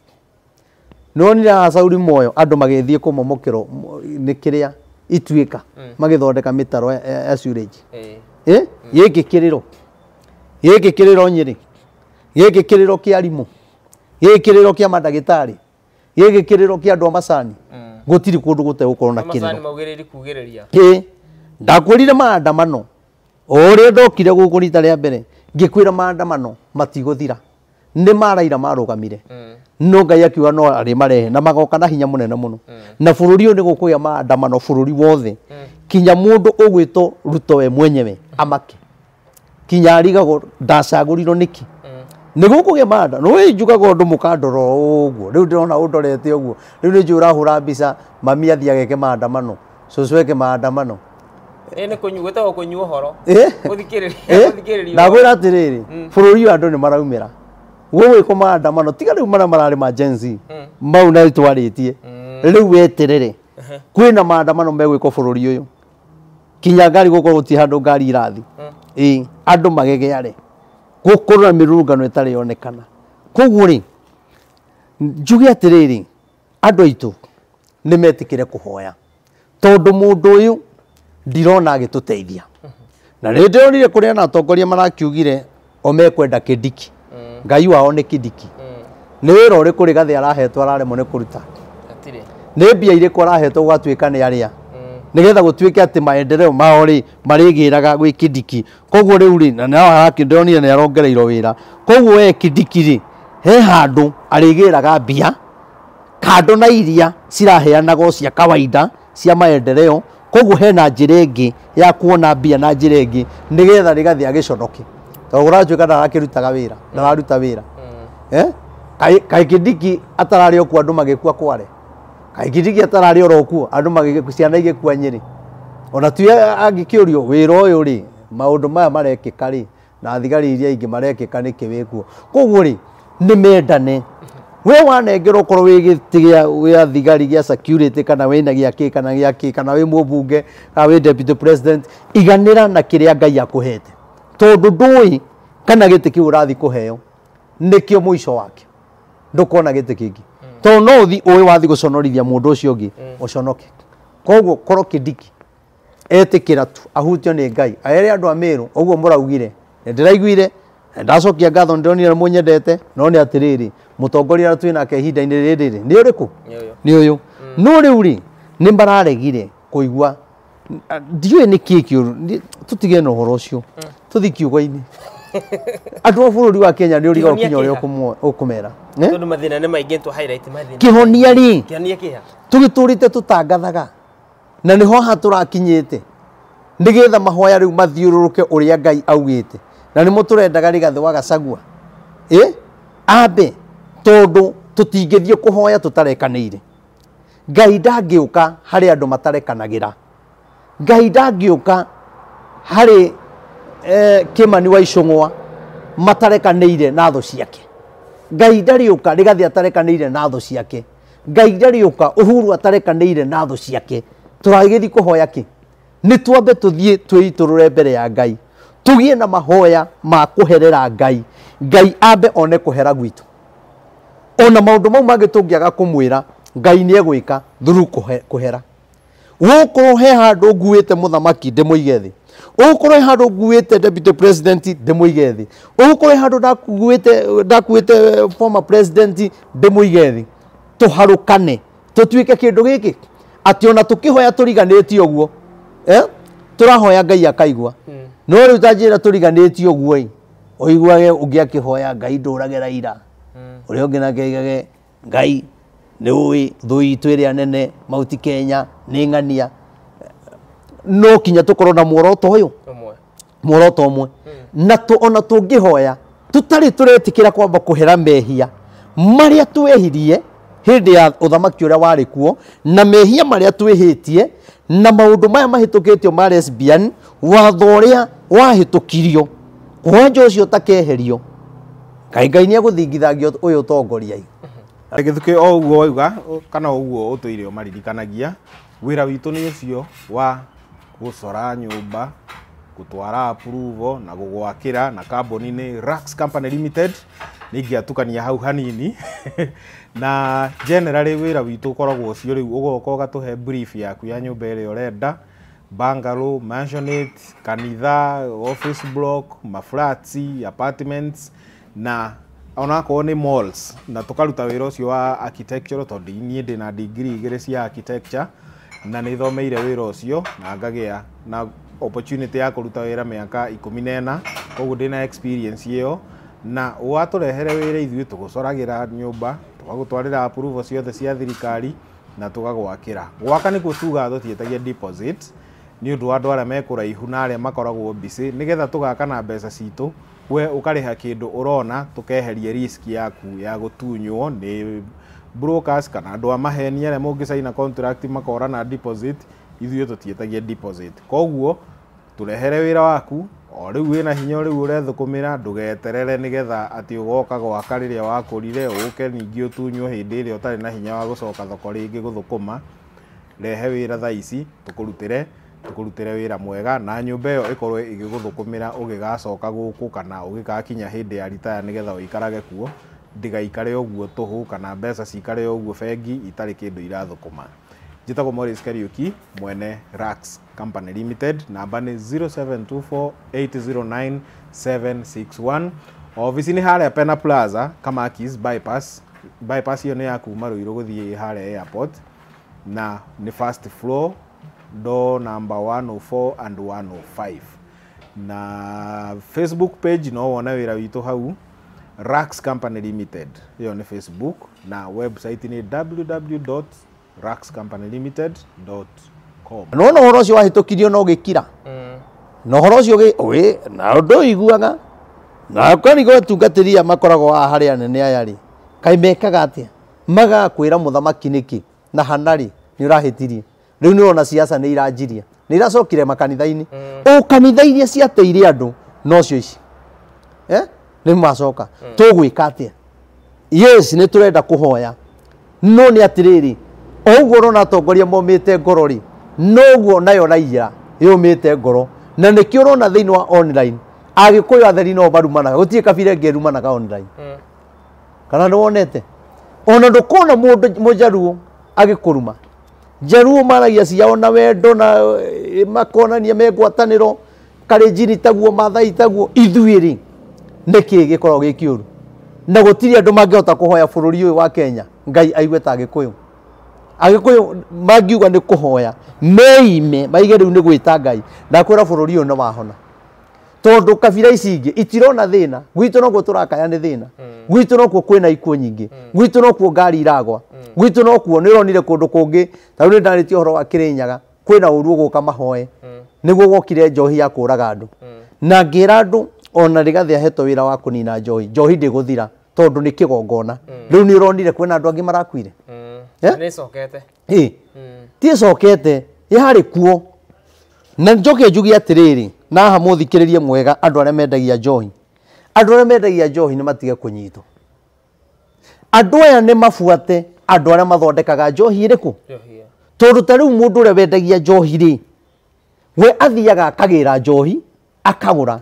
nonire haha Sauli Moyo andũ magĩthiĩ kũmomokĩrwo nĩ kĩrĩa Ituĩka mm. magĩthondeka mĩtaro ya sewage ĩ mm. gĩkĩkĩrĩro gĩkĩkĩrĩro Nyĩrĩ gĩkĩkĩrĩro kĩa arimũ gĩkĩkĩrĩro kĩa mandagĩtarĩ gĩkĩkĩrĩro kĩa andũ a macani gũtirĩ kũndũ maugiriri na kĩrĩro ndakwirire maandamano o ũrĩa ndokire gũkũ rita rĩa mbere ngĩkwĩra maandamano matigũthira nĩ maraira marũgamire mm. no ngai akiuga no arĩmarehe na magoka na hinya mũnene mũno mm. na bũrũri ũyũ nĩ gũkũgĩa maandamano bũrũri wothe mm. kinya mũndũ ũgwĩtwo ruto we mwenyewe amake kinya arigagwo ndacagũrirwo nĩkĩ nä gå kå gä manda nä wä njugaga å ndå må kandora å guo rä u ndä rona å ndorete å guo rä u nä njå å rahå ra mbica mami athiageke maandamano cåcå eke maandamano ndagwira atiriri bururi wa andu ni maraumira gugwikwo mano tiga riu mara mararä ma jenzi hmm. mau na twarĩtie hmm. rĩu weterere kwĩna maandamano megwĩkwo bũrũri ũyũ kinya ngari gũkorwo ti handũ ngari irathi hmm. ĩĩ andũ magegeare gũkorwo na mĩrũrũngano ĩtarĩ yonekana koguo rĩ njuge atĩrĩrĩ andũ aitũ nĩ metĩkĩre kũhoya tondũ mũndũ ũyũ ndirona agituteithia na nä ndä ronire kå rä ana atongoria marakiugire o mekwenda kä ndiki ngai wao nä kä ndiki nä wä ra å rä kå rä gathä arahetwo araremwo nä kå ruta nä mbia irä kå arahetwo gwatuä ka nä arä a nä getha gå tuä ke atä maendereo mao rä marä gä raga gwä kä ndiki koguo rä u rä na ndonire nä arongereirwo wä ra koguo we kä ndiki rä he handå arä gä raga mbia kando na iria ciraheanaga cia kawaida cia maendereo koguo hena njä ra ya kuona mbia na njä ra ä ngä nä getha rä gathiä agä tondå gå ranjuä ka ndarakä wä ra ndararuta wä mm. eh? atararä okuo andå magä kua kware kai kidiki atararä oroku kuo magikua ciana igä kua nyä ona tu angä kä å rio wä ra å yå rä maå ndå maya marekä ka na thigari iria ingä marekä ka nä kä wä kuo koguo rä nä mendane we wanengera okorwo wä gä tä gä a wä thigari gä a security kana wä na gä a kä kana gä a kä kana wä måbunge kana wä deputy president iganä ra na kä rä a ngai akå hete tondå ndåä kana gä tä kä u å rathiä kå heo nä kä o må ico wake ndå kona gä tä kä ngä mm. tondå no å thi å ä wathiä gå conorithia må ndå å cio ngä å mm. conoke koguo korwo kä ndiki etä kä ra tu ahutio nä ngai erä andå a mä rå å guo må raugire ndä raiguire ndacokia ngatho nä ndonire må nyendete no nä atä rä rä må tongoria arä twä nake ihinda-inä rä rä rä nä å rä kå nä å yå mm. no rä u rä nä mararegire kå igua ndiå nä kä kä tå tige na å horo å cio mm. tå thi kiugo-inä <laughs> andå a bå rå ri wa kenya nä å riga å kinya å rä a å kå mera kä honia rä tå gä tå rä te tå tangathaga na nä hoha tå rakinyä te nä getha mahoya rä u mathiå rå rå ke å rä a ngai augä te na nä må tå rendaga rä gathä wa gacagua ambe tondå tå tingäthiä kå hoya tå tarekanä ire ngai ndangä å ka harä andå matarekanagä ra ngai ndangä å ka harä eh, kä mani wa icång'wa matarekanä ire na thå ciake ngai ndarä å ka rä gathä atarekanä ire na thå ciake ngai ndarä å ka å huru atarekanä ire na thå ciake tå ragä thi kå hoya kä nä twambe tå thiä twä itå rå re mbere ya ngai tugie na mahoya ma kuherera ngai ngai ambe one kuhera gwitu ona maundu mau mangä tå ngä aga kå mwä ra ngai nä egwä thuru kå hera he handå nguä te må thamaki ndä må ige thä åkorwo he handå deputy president ndä må ige thä åkorwo he handå ndakuä te former president ndä må ige thä tå harå kane tå tuä ke kä ndå gä kä atä ona tå kä hoya tå riganä tie å guo eh? tå rahoya ngai akaigua no riu ta njira turiganitie uguo å ngä akä hoya ngai rage raira a å ngä igage ngai ni uwi thu itu iria nene mauti kenya ni ng'ania no kinya korwo na muoroto uyu muoroto umwe hmm. na tarä ona retä tutari turetikira kwamba kuhera mehia a twehirie ndä ya uthamaki a wari kuo na mehia hä tie na maundu maya mahitukitio ma lesbian watho uria wahitukirio wanja ucio takeherio kai ngai ni eguthingithagia uyu tongoria i githuki o uguo wauga kana uguo utuire umaririkanagia wira witu ni ucio wa gucora nyumba gutwara approval na gugwakira na kambuni ni Rax Company Limited ningiatukania hau hanini na generally wä ra witå koragwo cio rä u å brief yaku ya nyå mba ä rä a bangalo mansionate kanitha office block maflatsi apartments na onakorwo ni malls na tå karuta wä cio wa architecture tondå nie ndä na degree igä cia architecture na ni thomeire wä ra cio na ngagä na opportunity ya kå ruta miaka ra mä aka na ena koguo ndä experience ä na watũrehere wĩra ithuĩ tũgũcoragira nyũmba tũgagũtwarĩra approval ciothe cia thirikari na tũgagwakĩra gwaka nĩkuo tugaga tũtiĩtagia deposit nĩ ũndũ wa andũ arĩa mekũraihu na arĩa makoragwo mbici nĩgetha tũgaka na mbeca citũ we ũkarĩha kĩndũ ũrona tũkeheria risk yaku ya gũtunywo nĩ brokers kana andũ a maheni arĩa mũngĩcaina contract makora na deposit ithuĩ tietagia deposit koguo tũrehere wĩra waku o rä u wä na hinya rä u å rethũkå mä ra geterere nä getha atä å goka gwaka rä rä a wakå rire å ke ningä å tunywo hä ndä ä rä a å tarä na hinya wa gå coka thoko rä ngä gå thå kå ma rehe wä ra thaa tå kå rutä re tå kå rutä re wä ra mwega na nyå mba ä yo ä korwo ä gä gå thå kå mä ra å gä gacoka gå kå kana å gä gakinya hä ndä ya ritaya nä getha å ikarage kuo ndigaikare å guo tå hå kana mbeca cikare å guo bengi itarä kä ndå irathå kå ma njitagwo Morris Kariuki mwene Rax Company Limited namba nĩ 0724809761 ofici nĩ harĩa Pena Plaza Kamakis bypass bypass ĩyo nĩ ya kuma Ruiru gũthiĩ harĩa airport na nĩ first floor do number 104 and 105 na Facebook page no wone wĩra witũ hau Rax Company Limited ĩyo nĩ Facebook na website nĩ www Rax Company Limited dot com no no horo cio wahitukirio no no horo cio ge we na ndu iguaga na kwani go tungatiria makoragwo a haria nene aya ri kai mekaga atia magakwira muthamaki niki na hanari ni urahitirie riu ni ona siasa ni iranjiria ni iracokire makanitha-ini o mm. kanitha iria ciateire andu mm. no cio ici eh ni macoka tugwika atia yes ni turenda kuhoya no ni atiriri o ũguo ũrona atongoria momĩte ngoro rĩ noguo nayo raia yũmĩte ngoro na nĩkĩo ũrona thĩinĩ wa online agĩkũyũ atheri no marumanaga gũtirĩ kabira ĩngĩ ĩrumanaga online hmm. kana nĩ wonete ona ndũkona mũndũ mũjaruo agĩkũruma jaruo maragia ciao na wendo na eh, makonania megwatanĩro karĩnjini taguo mathai taguo ithuĩ rĩ nĩkĩ gĩkoragwo gĩ kĩũru na gũtirĩ andũ mangĩhota kũhoya bũrũri ũyũ wa kenya ngai aigue ta agĩkũyũ agikuyu mangiuga nä kå hoya meime maige rä ni gwita ngai na kwira bururi uno wahona tondu kabira ici ingä itirona thina gwitu gwitå nokuo tå rakaya nä thä na hmm. gwitå nokuo kwä na ikuå nyingä hmm. gwitå nokuo ngari iragwa hmm. gwitå nokuo ni ronire kundu kungi ta ngä tarä u nä wa kä kwina nyaga guka mahoe nä guo gwokire njohi ya kuraga andu na ngira andu ona rä gathä ahetwo wä wa kunina nina njohi njohi ndä tondu ni kigongona nä ni gongona rä u nä ronire kwä na andå marakuire tiä cokete ä harä kuo na njoke njuge atiriri na ha muthikiririe mwega andu aria mendagia njohi andu aria mendagia njohi ni matige kunyitwo andu aya ni mafuate andu aria mathondekaga njohi iriku tondu ta riu mundu uria wendagia njohi ri we athiaga akagira njohi akagura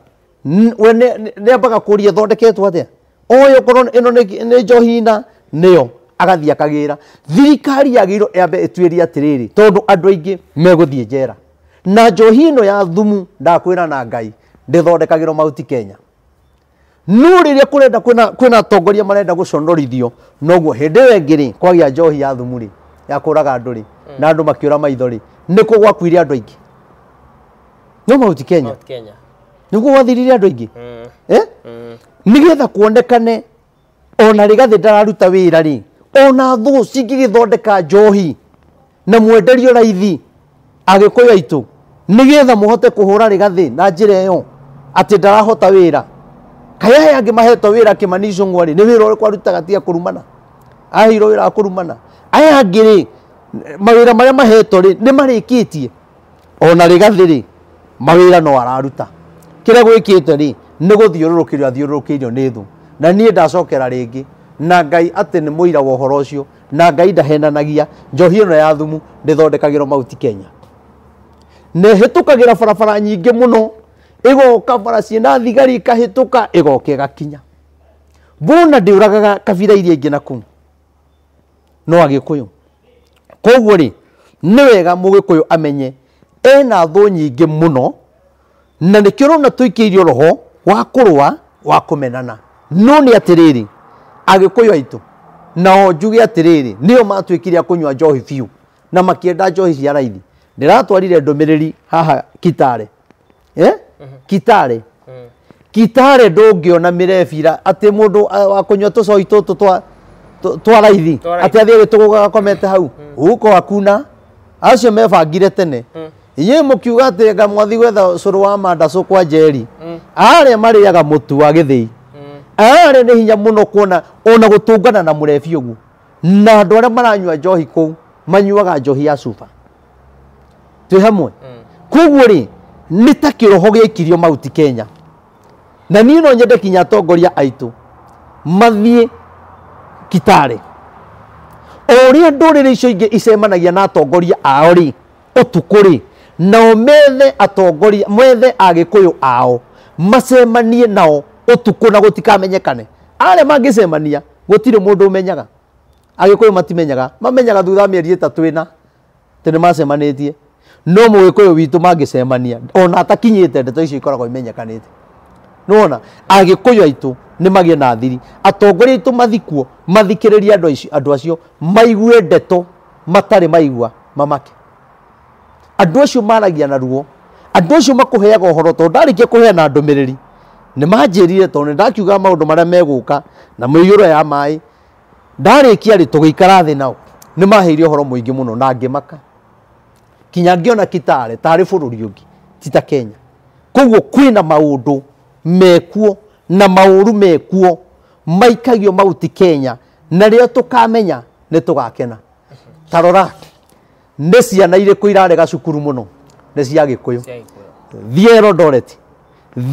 we ni ambaga kuria thondeketwo atia oyo korwo ino ni njohi na niyo agathia kagira thirikari yagĩirwo yambe ĩtuĩrie tiriri tondu andũ ingi meguthie jera na johino ĩno ya thumu ndakwĩra na ngai ndithondekagiro mauti kenya no kurenda kwina kwina tongoria marenda gucondorithio noguo hĩndĩ ĩyo ĩngĩ rĩ kwagĩa njohi ya thumu ri ya kuraga andũ ri na andũ makĩũra maitho ri ni ku gwakuire andũ aingĩ no mauti kenya ni nĩguo gwathirire andũ aingĩ mm. eh? mm. nigetha kuonekane ona rigathi ndararuta wĩra rĩ ona thå cingĩgĩthondeka njohi na mwenderio raithi agĩkũyũ aitũ nigetha muhote kuhura rigathi na njĩra ĩyo ati ndarahota wira kaya ya ngi maheto wira kimanisho ngwari ni nĩ wĩra ũrĩkũ arutaga tiga kũrumana aheirwo wira akurumana aya ngiri mawira mawĩra maheto ri ni nĩ ona rigathi ri mawira no araruta kĩrĩa gwikite ri ni gũthiũrũrũkĩrio athiũrũrũkĩirio ni thu na nie ndacokera ringi na ngai atä nä må ira wa å horo å cio na ngai ndahenanagia njohi ä no ya thumu ndä thondekagä rwo mauti kenya nä hä tå kagä ra barabara nyingä må no igoka bara ciina thigari gakinya igoka ndä å ragaga kabira iria ingi na kuu no agikuyu koguo rä nä wega mugikuyu amenye ena thu må muno na kä rona irio roho wa kurwa wa kumenana no rä atiriri agikuyo aitu na ojuge atiriri nio matuikire akunywa johi fiu na makienda johi cia raithi ndiratwarire ndumiriri haha kitare eh? Mm-hmm. kitare mm-hmm. kitare ndungiona mirebira ati mundu akunywa tucoi tutu twa twa raithi ati athie gitugakomete komete hau mm-hmm. guko hakuna acio mebangire tene mm. inye mukiuga ati ngamwathi gwetha curu wa manda cukwa njeri mm. aria mariaga mutu wa githii ararä nä hinya må no kuona ona gå tångana na må rebi å guo na andå arä a maranyua njohi kå u manyuaga njohi ya cuba twä hamwe mm. koguo rä nä ta kä roho gä kirio mauti kenya na niä no nyende kinya atongoria aitå mathiä kitarä o rä a ndå rä rä icio ingä icemanagia na atongoria ao rä å tukå rä nao methe atongoria methe agä kå yå ao macemanie nao utuku na gutikamenyekane ale mangicemania gutire mundu umenyaga agikuyu matimenyaga mamenyaga thutha mieri itatu tene ti macemanitie no mugikuyu witu mangicemania ona atakinyite ndeto icio ikoragwo imenyekanite nona agikuyu aitu ni magie na thiri atongoria itu mathikuo mathikiririe andu andu acio maigue ndeto matari maigua mamake andu acio maragia na ruo andu acio makuheaga uhoro tondu ndarikia kuheana ndumiriri nä manjärire tondå nä ndakiuga maundu ndå meguka na mä ya mai ndarä kia rä tå gä nao nä maheire å horo må ingä må no na ngä kinya ngä kitare tarä bå rå ri kenya koguo kwina maundu mekuo na mauru mekuo maikagio mauti kenya na rio tukamenya tå kamenya tarora nä ciana irä kå irarega cukuru må no nä cia gä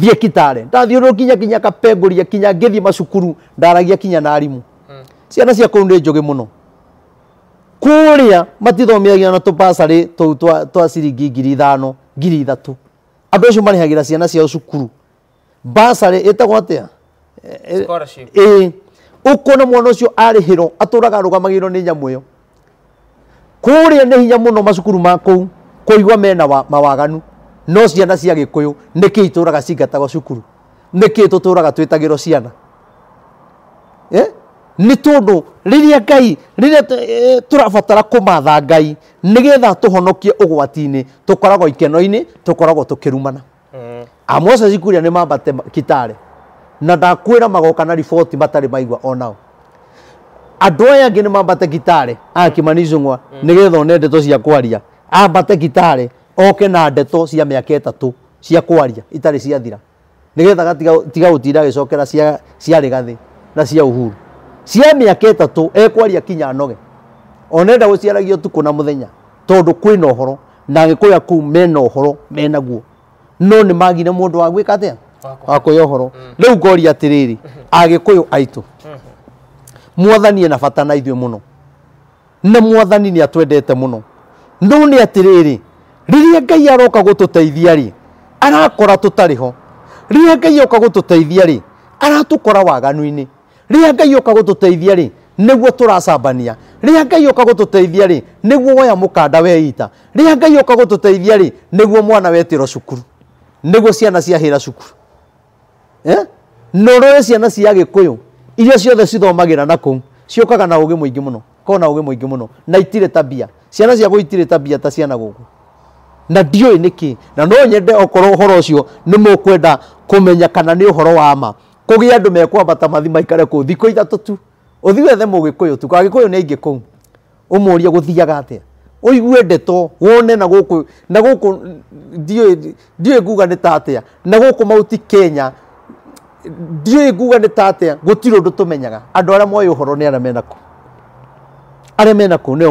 thie kitare ndathiå rå kinya kinya kapengå kinya ngä thiä macukuru ndaragia kinya na arimå ciana cia kå u nä njå gä må no kå rä a matithomithagia na tå basarä tå u twa ciringi ngiri ithano ngiri ithatå andå acio marä hagä ra ciana ciao cukuru basarä ä tagwo atä a ä eh, å eh, kona mwana å cio arä hä ro atå raga rå gamagä rwo nä nyamå ä yo kå rä a nä hinya må no macukuru ma kå u kå igua mena mawaganu no ciana cia gikuyu niki ituraga cingatagwo cukuru niki tuturaga twitagirwo ciana eh nä tondå rä rä a ngai rä rä a tå rabatara kå matha ngai nä getha tå honokie å gwati-inä tå koragwo ikeno-inä tå koragwo tå kä rumana mm. amocacikuria nä mambate kitare na ndakwä ra magoka na riboti matarä maigua onao andå aya angä nä mambate kitare akimaniicungwa mm. nä getha onendetå cia kwaria ambate kitare oke na ndeto cia mä aka ätatå cia kwaria itarä ciathira nä getha gatiga gå tinda gä cokera cia rä gathä na cia uhuru cia mä aka ätatå ekwaria kinya noge onenda gå ciaragia å tukå na må thenya tondå kwä na å horo na agä kå kå u mena å horo menaguo no nä magire må ndå wa ka atä mm. mm-hmm. a ya å horo rä u ngoria atä rä rä agä kå yå aitå mwathani na bata na ithuä må no na mwathani nä atwendete må no no nä atä rä rä riria ngai aroka gututeithia ri arakora tutari ho riria ngai oka gututeithia ri aratukora waganuini ini riria ngai oka gututeithia ri niguo turacambania riria ngai oka gututeithia ri niguo woya mukanda weita riria ngai oka gututeithia ri niguo mwana wetiro cukuru niguo ciana ciahira cukuru eh? norore ciana cia gikuyu iria ciothe cithomagira na kuu ciukaga na ugi muingi muno kona ugi muingi muno na itire tabia ciana cia guitire tabia ta ciana guku na ndiå niki na no nyende okorwo horo ucio ni mukwenda kumenya kana ni uhoro wa ma kugia andu mekwambata mathi maikare kuu thiku ithatu tu uthi wethe mugikuyu tu kagikuyu ni aingi kuu umurie guthiaga atia uigue ndeto wone na guku na guku ndiå nguga nä ta atä na guku mauti kenya ndiå nguga nä ta atä a gå tirå ndå tå menyaga andå arä a moä å horo nä arä a menaku arä a menaku na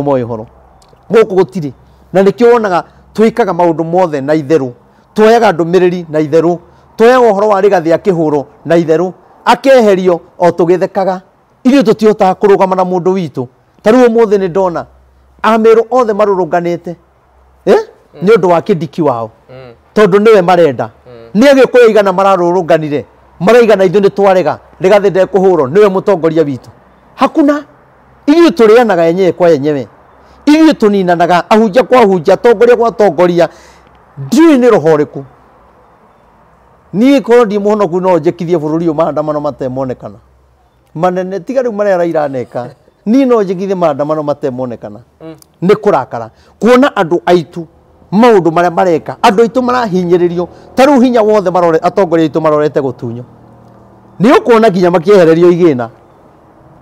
nä wonaga twikaga maundu mothe na itheru twoyaga ndumiriri na itheru twoyaga uhoro wa rigathi ya kihuro na itheru akeherio o tugithekaga ithuĩ tũtihotaga kũrũgama na mũndũ witũ ta rĩu ũmũthĩ nĩ ndona amĩrũ othe marũrũnganĩte eh? mm. nĩ ũndũ wa kĩndiki wao mm. tondũ nĩwe marenda mm. nĩ agĩkũyũ igana mararũrũnganire maraigana ithuĩ nĩ twarega rĩgathĩ ndekũhũrwo nĩwe mũtongoria witũ hakuna ithuĩ tũrĩanaga yenyewe kwa yenyewe ithuĩ tũninanaga ahunjia kwa ahunjia atongoria kwa atongoria ndiũĩ nĩ roho ũrĩkũ niĩ korwo ndi mũhonoku no njĩkithie bũrũri ũyũ maandamano matemonekana manene tiga rĩu marĩa iraneka niĩ no njĩkithie maandamano matemonekana nĩ kũrakara kuona andũ aitũ maundu maria mareka andu aitu marahinyiririo ta riu hinya wothe marore atongoria aitu marorete gutunyo ni ukuona nginya makiehererio igina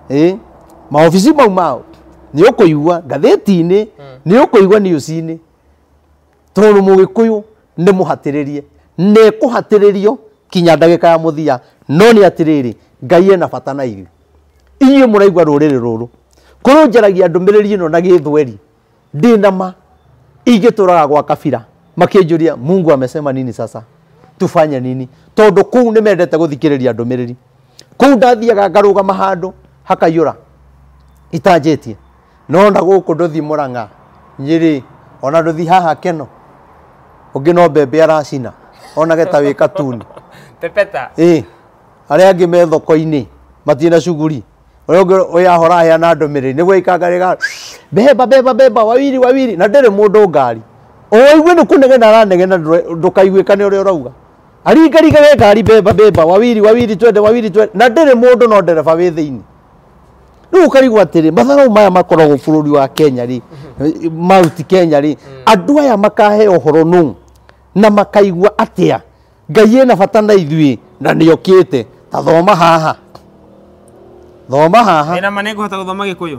eh maofici mau mao nä å kå igua ngathäti-inä mm. nä å kå igua niå-cinä tondå må gä nä må hatä rä rie nä hatä rä rio kinya ndagä ya må thia no nä atä ngai ena bata na inyuä inyuä må raigua rå rä rä rå rå kå rå njaragia ri no na gä thweri ma nama raga gwa kabira makä ria mungu amesema nini sasa tufanye nini tondå kuu u nä mendete gå thikä rä ria ndå mä ri kå ndathiaga ngarå gama handå hakaiyå tie no nda guku nduthi muranga nyiri ona nduthi haha keno ungi no mbembe aracina ona geta wi katuni pepeta <laughs> eh aria angi me thoko-ini matina shuguri hora hea na ndumiri ni ndumiriri niguo ikangariga beba beba beba wawiri wawiri na ndiri mundu ngari oigwe ni kunegena aranegena ndukaiguikane uria urauga aringaringage ngari beba beba wawiri wawiri twende wawiri twende na ndiri mundu no ndereba wi thiini karigwo atä rä matharau maya makoragwo ri wa Kenya ri mauti Kenya rä hmm. andå aya makaheo horo nå na makaigua a ngai ena bata na ithui na te ta thoma haha thoma haha ena mä rongo ä tano kå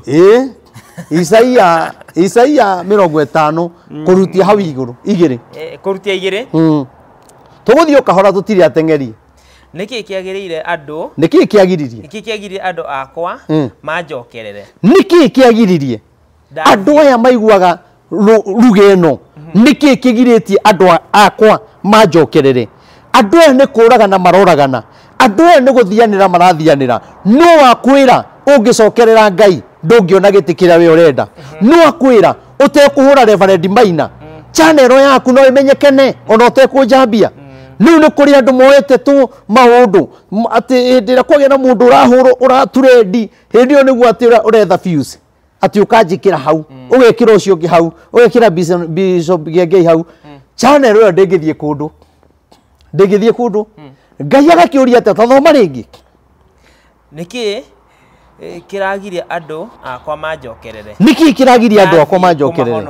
isaia isaia igå rå igä rä tå gå thiä å kahora tå tũtirĩ ateng'eri niki kiagirire andu niki kiagiririe niki kiagiririe andu akwa mm. manjokerere niki kiagiririe andu aya maiguaga ruge ino mhm. niki kigiritie andu akwa manjokerere andu aya ni kuragana maroragana andu aya ni guthianira marathianira no wakwira ungicokerera ngai ndungiona giti kiria we urenda mhm. no wakwira utekuhura reverend maina mhm. channel yaku no imenyekene ona utekunjambia mm riu kå rä andå moete tu maundu ati hindi ira kwagia na mundu urahuru uraturendi hindi iyo niguo atä å fuse ati ra hau ugekira mm. å ungi hau gekä bishop gengei hau mm. channel iyo ndingithie kundu kå ndå mm. ngai agakiuria ati tathoma ringi niki kiragiria andu akwa manjokerere niki kiragiria andu akwa manjokerere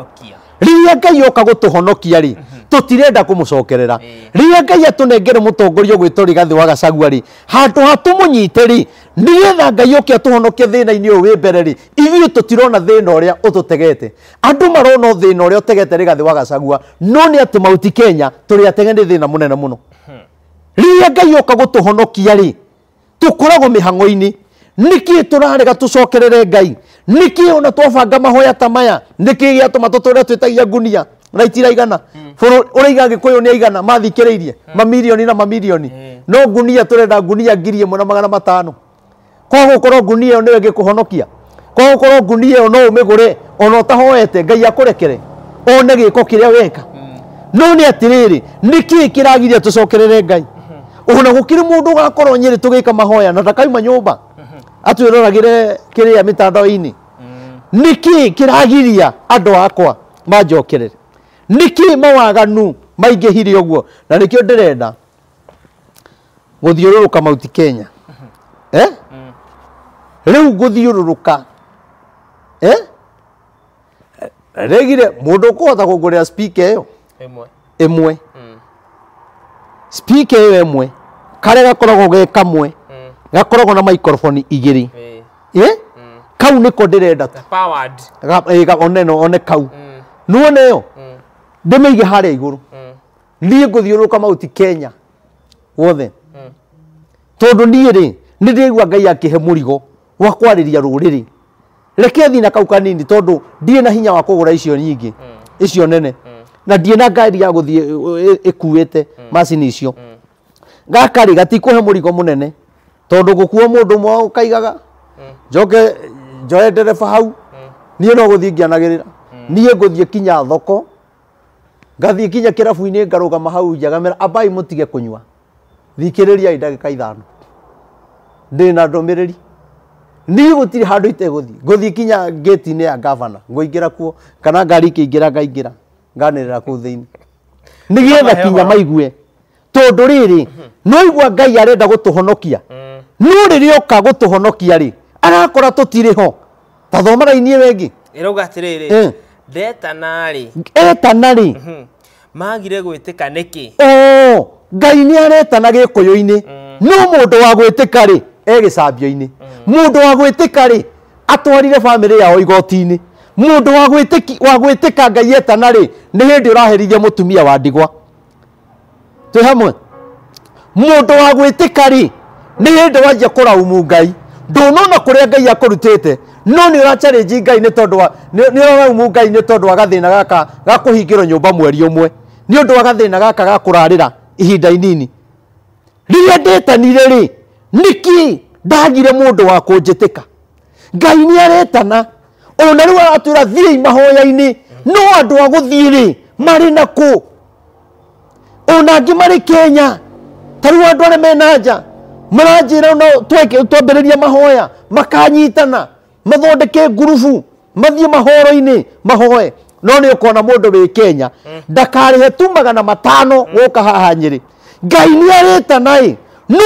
riria ngai oka gutuhonokia ri mhm. tutirenda kumucokerera riria ngai gwä mutongoria ugwitori gathi wa gacagua må nyite rä nä getha ngai oke atuhonokie thina-ini uyu wi mbere å rä tutirona å tå tegete andå marona a å tegete rä gathi wa gacagua no nä atä mauti kenya turi atege ni thina munene muno riria hmm. ngai oka gutuhonokia ri tukoragwo mihango nä kä tå rarega tå cokerere ngai nä kä ona twabanga mahoya ta maya nä kä gä atå matå tå rä a twä tagia ngunia na itiraigana å raiga gä kå yå nä aigana mathikä rä irie hmm. mamirioni na mamirioni hmm. no ngunia tå renda ngunia ngiri ä mwe na magana matano kwagå korwo ngunia ä yo nä we gä kå honokia kwagå korwo ngunia ä yo no å mä gå re ona å tahoete ngai akå rekere one gä ko kä rä a weka hmm. no nä atä rä rä nä kä kä ragiria tå cokerere ngai ona gå kirä må ndå å gakorwo nyä rä tå gä ka mahoya na ndakaima nyå mba atwiroragire kiria mitandao-ini mm. niki kiragiria andu akwa manjokerere niki mawaganu maingihire uguo na nikio ndirenda guthiururuka mauti Kenya mm. eh riu guthiururuka eh regire mundu kuhota kugurira speaker iyo imwe imwe mm. speaker iyo imwe karega koragwo ge kamwe gakoragwo na microphone igiri eh mm. kau niko ndirenda tu powered ga oneno one kau mm. one yo mm. ndimeige haria iguru niä ngå thiå mauti kenya wothe tondå niä rä nä ndäigua ngai akä he må rigo wa kwarä ria rå rä rä kau kanini tondå ndiä na hinya wa kå gå ra icio nyingi icio nene na ndiä na ngari ya guthie thiä te macini icio gakarä gatikå he må rigo må nene tondu gukua mundu mwa ukaigaga njoke njoe ndereba hau niä no gå thiä ngĩanagä rä ra hmm. niä ngå thiä kinya thoko ngathiä kinya kä rabu-inä ngarå gama hau njagamera ambai må tige kå nyua thikä rä riai ndagä ka ithano ndä na ndå mä rä ri niä gå tirä handå itegå thiä ngå thiä kinya ngäti-inä gavana ngavana ngåingä ra kuo kana ngari ikä ingä ra ngaingä ra nganä rä ra kå u thä inä nä getha kinya maigue tondå rä rä hmm. no igua ngai arenda gå tå honokia mm no rä rä oka gå tå honokia rä arakora tå tirä ho ta thoma rainiä wengi ä rauga atä rä rä ndetanarä etanarä uhuh. magire gwä tä ka nä kä o ngai nä aretana gä kå yå-inä mm. no må ndå wa gwä tä ka rä egä cambio-inä må mm. ndå wa gwä tä ka rä atwarire bamä rä yao igoti-inä må ndå wa gwä tä ka ngai etana rä nä hä ndä å raherithia må tumia wa ndigwa twä hamwe må ndå wa gwä tä ka rä nä hä ndä wanjia kå raumu ngai ndånona kå rä a ngai akå te no nä å nji ngai nä tondå wa nä å raraumu ngai nä tondå wa gathä na gaka gakå hingä rwo nyå mba mweri å mwe nä å ndå wa gathä na gaka gakå rarä ra ihinda inini rä rä a ndä tanire rä nä kä ndagire må ndå wa kå njä tä ka ngai nä aretana ona rä u aratwä ra thiä mahoya-inä no andå a gå thiä rä marä na kå ona angä marä kenya tarä u andå arä mena nja maranjira no ria mahoya makanyitana mathondeke ngurubu mathiä mahoro-ini mahoe no ni må ndå wä Kenya ndakarihe tu magana matano ka haha rä ngai arä arita nai no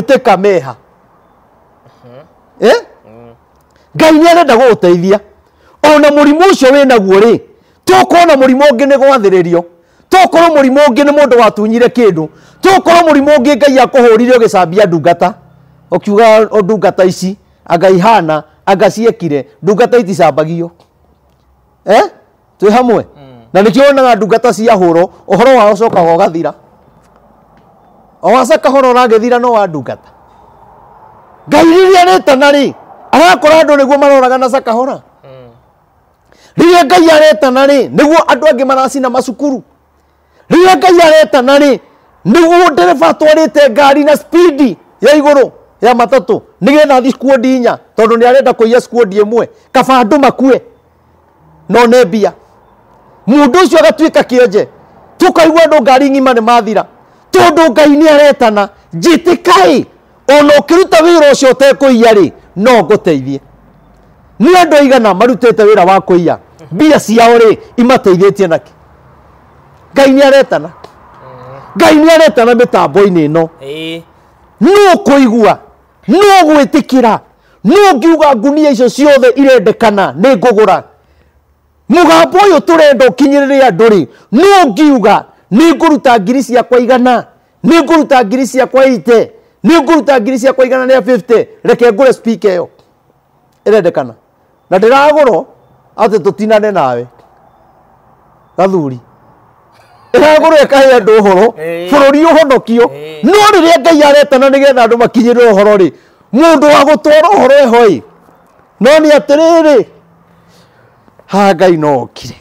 tä ka meha eh? ngai nä arenda teithia ona å cio wä naguo å ngä nä gwathä rä rio tokorwo murimu ungi ni mundu watunyire kindu tokorwo murimu ungi ngai akuhurire ugicambia ndungata ukiuga ndungata ici anga ihana anga ciekire ndungata iticambagio eh twi hamwe mm. na nikio onaga ndungata ciahurwo uhoro wao cokaga ugathira owaca kahoro uragethira no wa ndungata ngai riria retana ri arakora andu niguo maroraga na cakahora mm. riria ngai aretana ri niguo andu angi maracina macukuru riria ngai aretana rä nä guo ndereba twarä ngari na spidi ya igå ya matatu nä getha thi skuondi inya tondå nä arenda kå iya skuondi ä mwe kaba andå makue no nä mbia må ndå å cio agatuä ka kä enje tå kaigua andå ngari ng'ima nä mathira tondå ngai nä aretana njä tä kaä ona å kä ruta wä ra å cio ũtekå iya rä no ngå teithie nä andå aigana marutĩte wä ra wa kå iya mbia ciao rä imateithä tie nakä ngai nä aretana ngai nä aretana mä tambo-inä ä no no kå igua no gwä tä kä ra no ngiuga ngunia icio ciothe irendekana nä ngå gå ra må gambo å yå tå renda å kinyä rä rä andå rä no ngiuga nä ngå ruta ngiri ciakwa igana nä ngå ruta ngiri ciakwa ite nä ngå ruta ngiri ciakwa igana rä a reke ngå re spika ä yo ä rendekana na ndä ragå rwo atä tå tinane nawe gathuri ĩhagũrwo ĩkahe andũ ũhoro bũrũri ũhonokio no rĩrĩa ngai aretana nĩgetha andũ makinyĩre ũhoro rĩ mũndũ wa gũtwara ũhoro ehoi no nĩ atĩrĩrĩ ha ngai no okire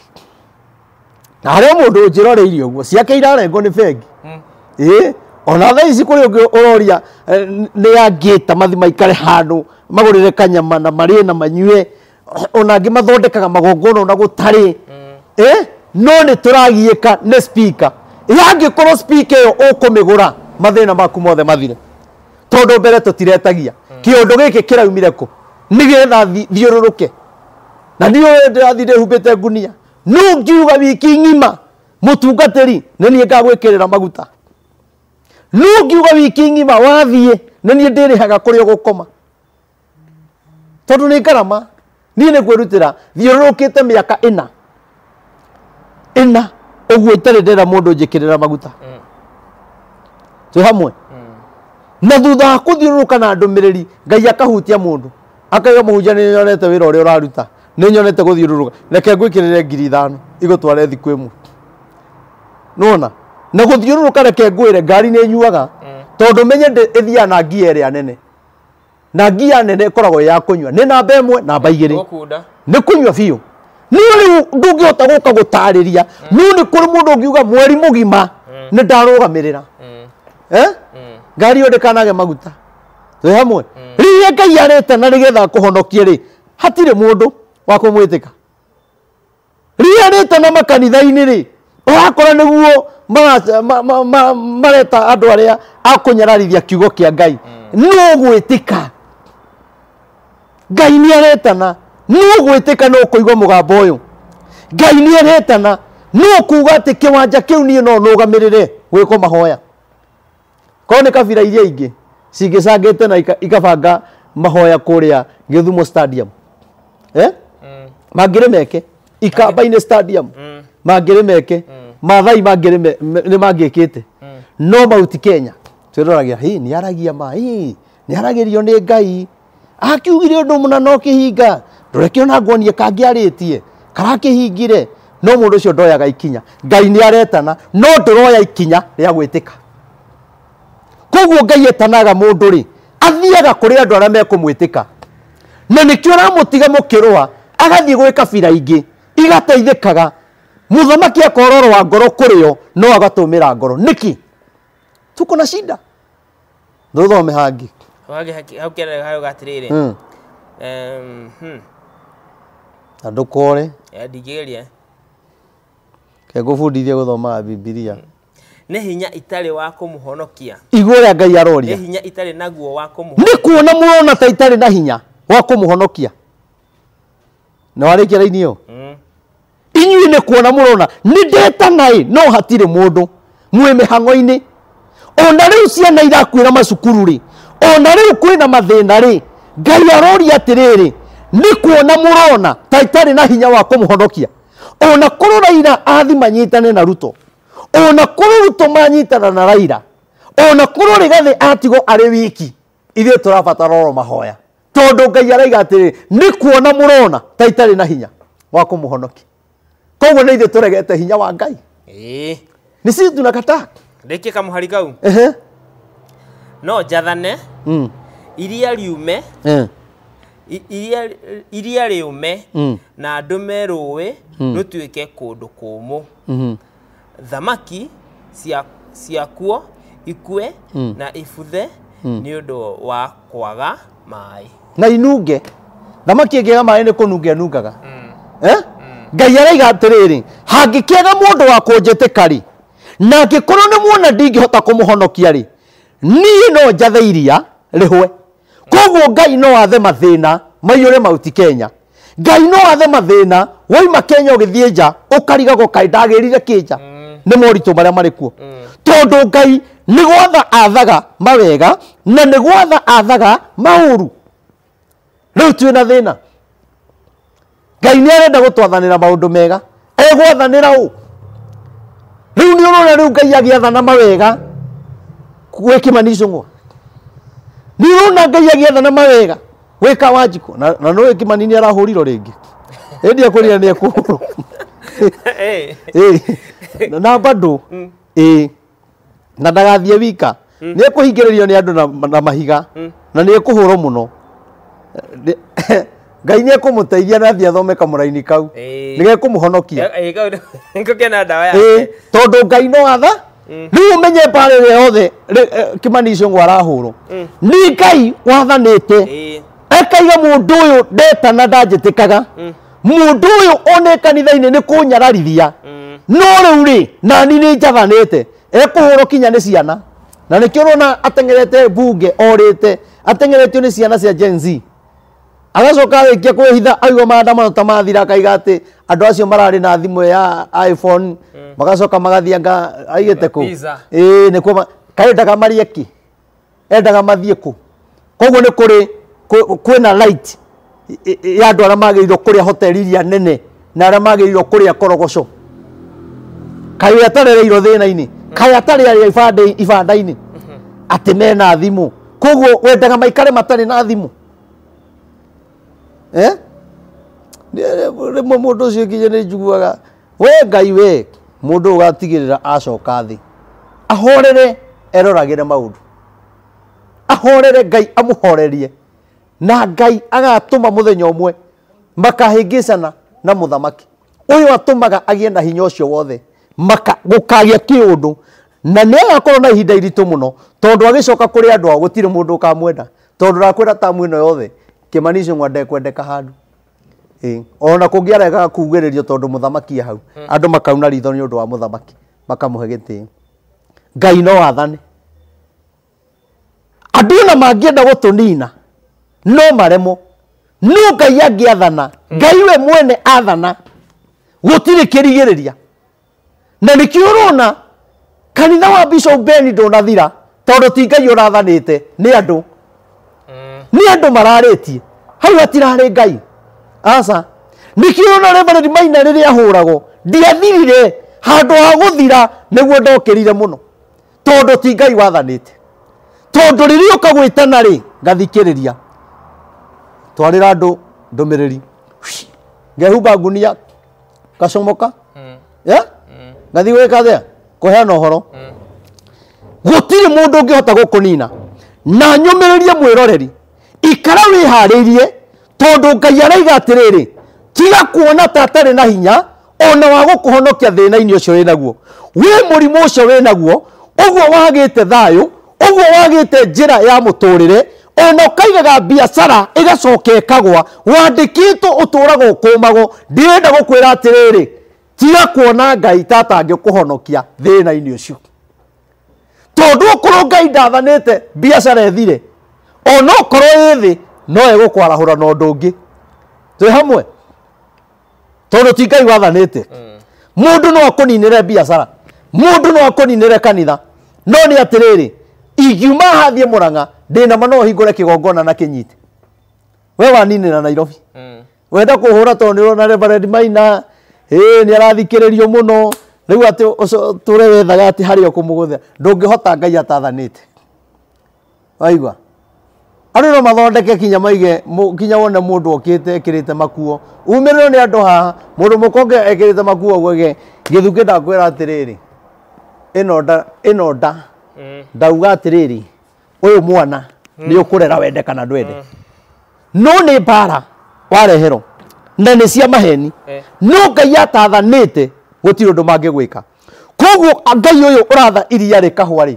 na harĩa mũndũ njĩroreirie ũguo ciake irarengwo nĩ bengi hmm. ĩĩ ona thaa ici kũrĩ ũngĩ ũroria eh, nĩ angĩta mathi maikare handũ magũrĩre kanyama na marä na manyue ona angĩ mathondekaga magongona ona gũtarĩ hmm. ĩĩ none turagiika nä spika yangikorwo spika ä yo å kå mä gå ra mathä maku mothe mathire tondå mbere tå tiretagia hmm. kä å ndå gä kä kä raumire nä getha rå rå ke na niå ndärathi ndä humbä te ngunia no ngiuga wiki ng'ima må tungatä ri nä niä rä ra maguta no ngiuga wiki ng'ima wathiä nä niä ndä rä haga kå rä a å gå koma tondå nä ngarama niä nä kwä rutä ra thiå rå rå kä te mä aka ä na ina uguo itarä ndä ra må ndå njä tu rä ra maguta mm. twä hamwe mm. na thutha wa kå thiå rå rå na ndå mä rä ri ngai akahutia må ndå akaiga må hunjia nä nyonete wä ra å rä a å raruta nä nyonete gå reke ngwä ngiri ithano igå tware thikå nona na gå thiå rå rå reke ngwä re ngari nä nyuaga mm. tondå menye ä thiaga na ngia ä nene na ngia nene ä ya kå nyua nä namba ä mwe namba igä rä nä kå nyua niu ndungi ota guka gutariria mm. niu ni kuri mundu ngiuga mweri mugima mm. ni ndarugamirira mm. eh ngari kanage maguta twi hamwe riria ngai arete na nigetha kuhonokie ri hatirä må ndå wa kå mwä tä ka riarä na makanitha-inä rä årakora nä guo mareta andå arä a akå nyararithia kiugo kä a ngai nä gwä tä ka ngai nä aretana nugwĩtĩka no kũigua mũgambo ũyũ ngai nĩ eretana no kuga atä kä wanja kä u niä no någamä rä re gwä kwo mahoya korwo nä kabira iria ingä cingäcangä te na ikabanga mahoya kå rä stadium gä thumo eh? mm. mangä rä meke ikamba stadium magire mm. mangä rä meke mathai mm. nä mangä kä te mm. no mauti kenya twä hi nä aragia ma hi nä aragä rio nä ngai akiugire å ndå må na no kä hinga ndureke ona ngonie kangiaritie karakihingire no mundu ucio ndoyaga ikinya ngai ni aretana no ndiroya ikinya ria gwitika koguo ngai etanaga mundu ri athiaga kuri andu aria mekumwitika na nikio ramutiga mukirua agathiĩ gwĩ kabira ingĩ igateithĩkaga mũthamaki akororwa ngoro kũrĩ o no agatũmĩra ngoro nĩkĩ tuko na shinda thũthome hangĩ hau kĩrega hauga atĩrĩrĩ hmm. Hmm na ndukore ndingĩgeria ke ngũbundithie gũthomaga bibilia hmm. nĩ hinya itarĩ wa kũmũhonokia igũ ũrĩa ngai aroria nĩ hinya itarĩ naguo wa kũmũhonokia nĩ kuona mũrona ta itarĩ na hinya wa kũmũhonokia na wale warĩkia raini ĩyo hmm. inyuĩ nĩ kuona mũrona nĩ ndetana ĩ no hatirĩ mũndũ mwĩ mĩhang'o-inĩ ona rĩu ciana irakwĩra macukuru rĩ ona rĩu kwĩna mathĩna rĩ ngai aroria atĩrĩrĩ nä kuona må rona ta itarä na hinya wa kå må honokia ona kå rå raira athi manyitane na ruto ona kå rå ruto manyitana na raira ona kå rå rä gathä atigo arä wiki ithuä tå rabatara oro mahoya tondå ngai araiga atä rä nä kuona må rona ta itarä na hinya wa kå må honokia koguo nä ithuä tå regete hinya wa ngai nä cituna tunakataa rä kä kamå hari kau no njathane mm. iria riume eh iria rĩume mm. na ke kå ndå kå må thamaki ciakuo ikue mm. na ibuthe å mm. ndå wa kwaga maä na inunge thamaki maä nä kå nunge anungaga eh? ngai araiga atĩrĩrĩ må ndå wa kũnjĩtĩka rĩ na angĩkorwo nĩ muona må honokia rä niä no njathe iria hwe koguo ngai no wathe mathina maiyure mauti kenya ngai no wathe mathina waima kenya ugithie nja ukarigagwo kai ndagirire kinja mm. ni moritu maria mari kuo mm. tondu ngai ni gwatha athaga mawega na ni gwatha athaga mauru riu twi na thina ngai ni arenda gå twathanä ra maå mega egwathanä ra å u nä å rona rä u ngai agä athana mawega gwä ngwa ndirona ngai agietha na mawega wika wanjiku na, na no kimani ni arahuriro ringi hindi akurira ni akuhurwo <laughs> na bado ä mm. na ndagathiä wika mm. nä ekå hingä rä rio nä andå na mahiga mm. na nä ekå hå rwo må no <laughs> ngai nä ekå må teithia nathiä athome kamå raini kau nä gekå må honokia tondå ngai no atha Mm. riu menye rä ria yothe eh, mani icio ngwa arahurwo mm. ni ngai te ekaiga mundu uyu ndetana ndanjitikaga mundu mm. uyu one kanitha nä ni kunyararithia no riu ri nani ni hå ekuhurwo kinya ni ciana na nikio urona atengerete orä orite atengeretio ni ciana cia gen z agacoka agäkia kwähitha aigua maandamano ta mathira akaiga atä andå acio mararä na thimå ya iphone hmm. magacoka magathianga aigäte kå ä nä kuo kaendaga marä eki endaga mathiä kå koguo nä kå rä na light ya andå arä a magä rirwo kå rä a hoteri iria nene na arä a magä rirwo kå rä a korogoco kaä å rä a tarereirwo thä na-inä hmm. kaä a tarä arä a ibanda-inä hmm. atä mena thimå koguo wendaga maikare matarä na thimå rä rimwe mundu ucio nginya nä njiguaga we ngai we må ndå å gatigä rä ra acoka thä ahorere eroragä re maå ndå ahorere ngai amå horerie na ngai agatå ma må thenya agatuma muthenya umwe cana na må thamaki å yå atå maga agä e na hinya å cio wothe gå kä å ndå na nä agakorwo na ihinda iritå må no tondå agä coka kå rä andå ao gå tirä må ndå å kamwenda tondå rakwä ra tamu ä no yothe kimanicio ngwande kwendeka handu e. ona kungi aregaga kugiririo tondu muthamaki hau hmm. andu makauna ritho ni undu wa muthamaki makamuhe gitio ngai no wathane andå na mangäenda gå tå nina no maremo no ngai angä athana hmm. ngai we mwene athana gåtirä kä rigä rä ria na nä kä å kanitha wa bishop beni ndå nathira tondå ti ngai å rathanä te nä andå nä andå mararä tie hau hatirarä ngai aca nä kä ona reverend maina rä rä ahå ragwo ndiathirire handå ha gå thira nä guo ndokä rire må no tondå ti ngai wathanä te tondå rä rä å twarira andu tana ngathikä rä ria twarä ra andå ndå mä rä ri ngehumba ngunia ngathi mm. mm. gwä kathea kå heana å horo mm. gå tirä må ndå å ngä hota gå kå nina na nyå mä rä rie mwä roreri ikara wihariirie tondu ngai araiga atiriri tiga kuona ta atari na hinya ona wa gukuhonokia thina-ini ucio wi naguo wi murimu ucio wi naguo uguo wagite thayu uguo wagite njira ya muturire ona ukaigaga biacara igacoka ikagwa wandikitwo uturaga ukumagwo ndirenda gukwira atiriri tiga kuona ngai ta atangikuhonokia thina-ini ucio tondu ukorwo ngai ndathanite biacara ethire ona korwo ä thä no egåkwarahå ra na å ndå å ngä twä hamwe tondå ti ngai wathanä te må mm. ndå no akå ninä re biacara må ndå no akå ninä re kanitha no nä atä rä rä ingiuma hathiä må ranga ndä nama no hingå re kä gongona na kä nyite we waninä na nairobi mm. wenda kå hå ra tondå nä å rona maina nä arathikä rä rio må no rä u atä tå re wethaga atä harä a kå må gå thä ndå ngä hota ngai atathanä te waigua andå no mathondeke kinya maige kinya wone må ndå okä te ekä rä te makuo umä rä rwo nä andå haha må ndå må konge ekä rä te makuo gwege gä thukä ndakwä ra atä rä rä ä no nda ndauga atä rä rä å yå mwana nä å kå rera wende kana ndwende no nä mbara wareherwo na nä cia maheni eh. no ngai atathanä te gå tirä å ndå mangä gwä ka koguo ngai å yå å ratha iria rä kahwa rä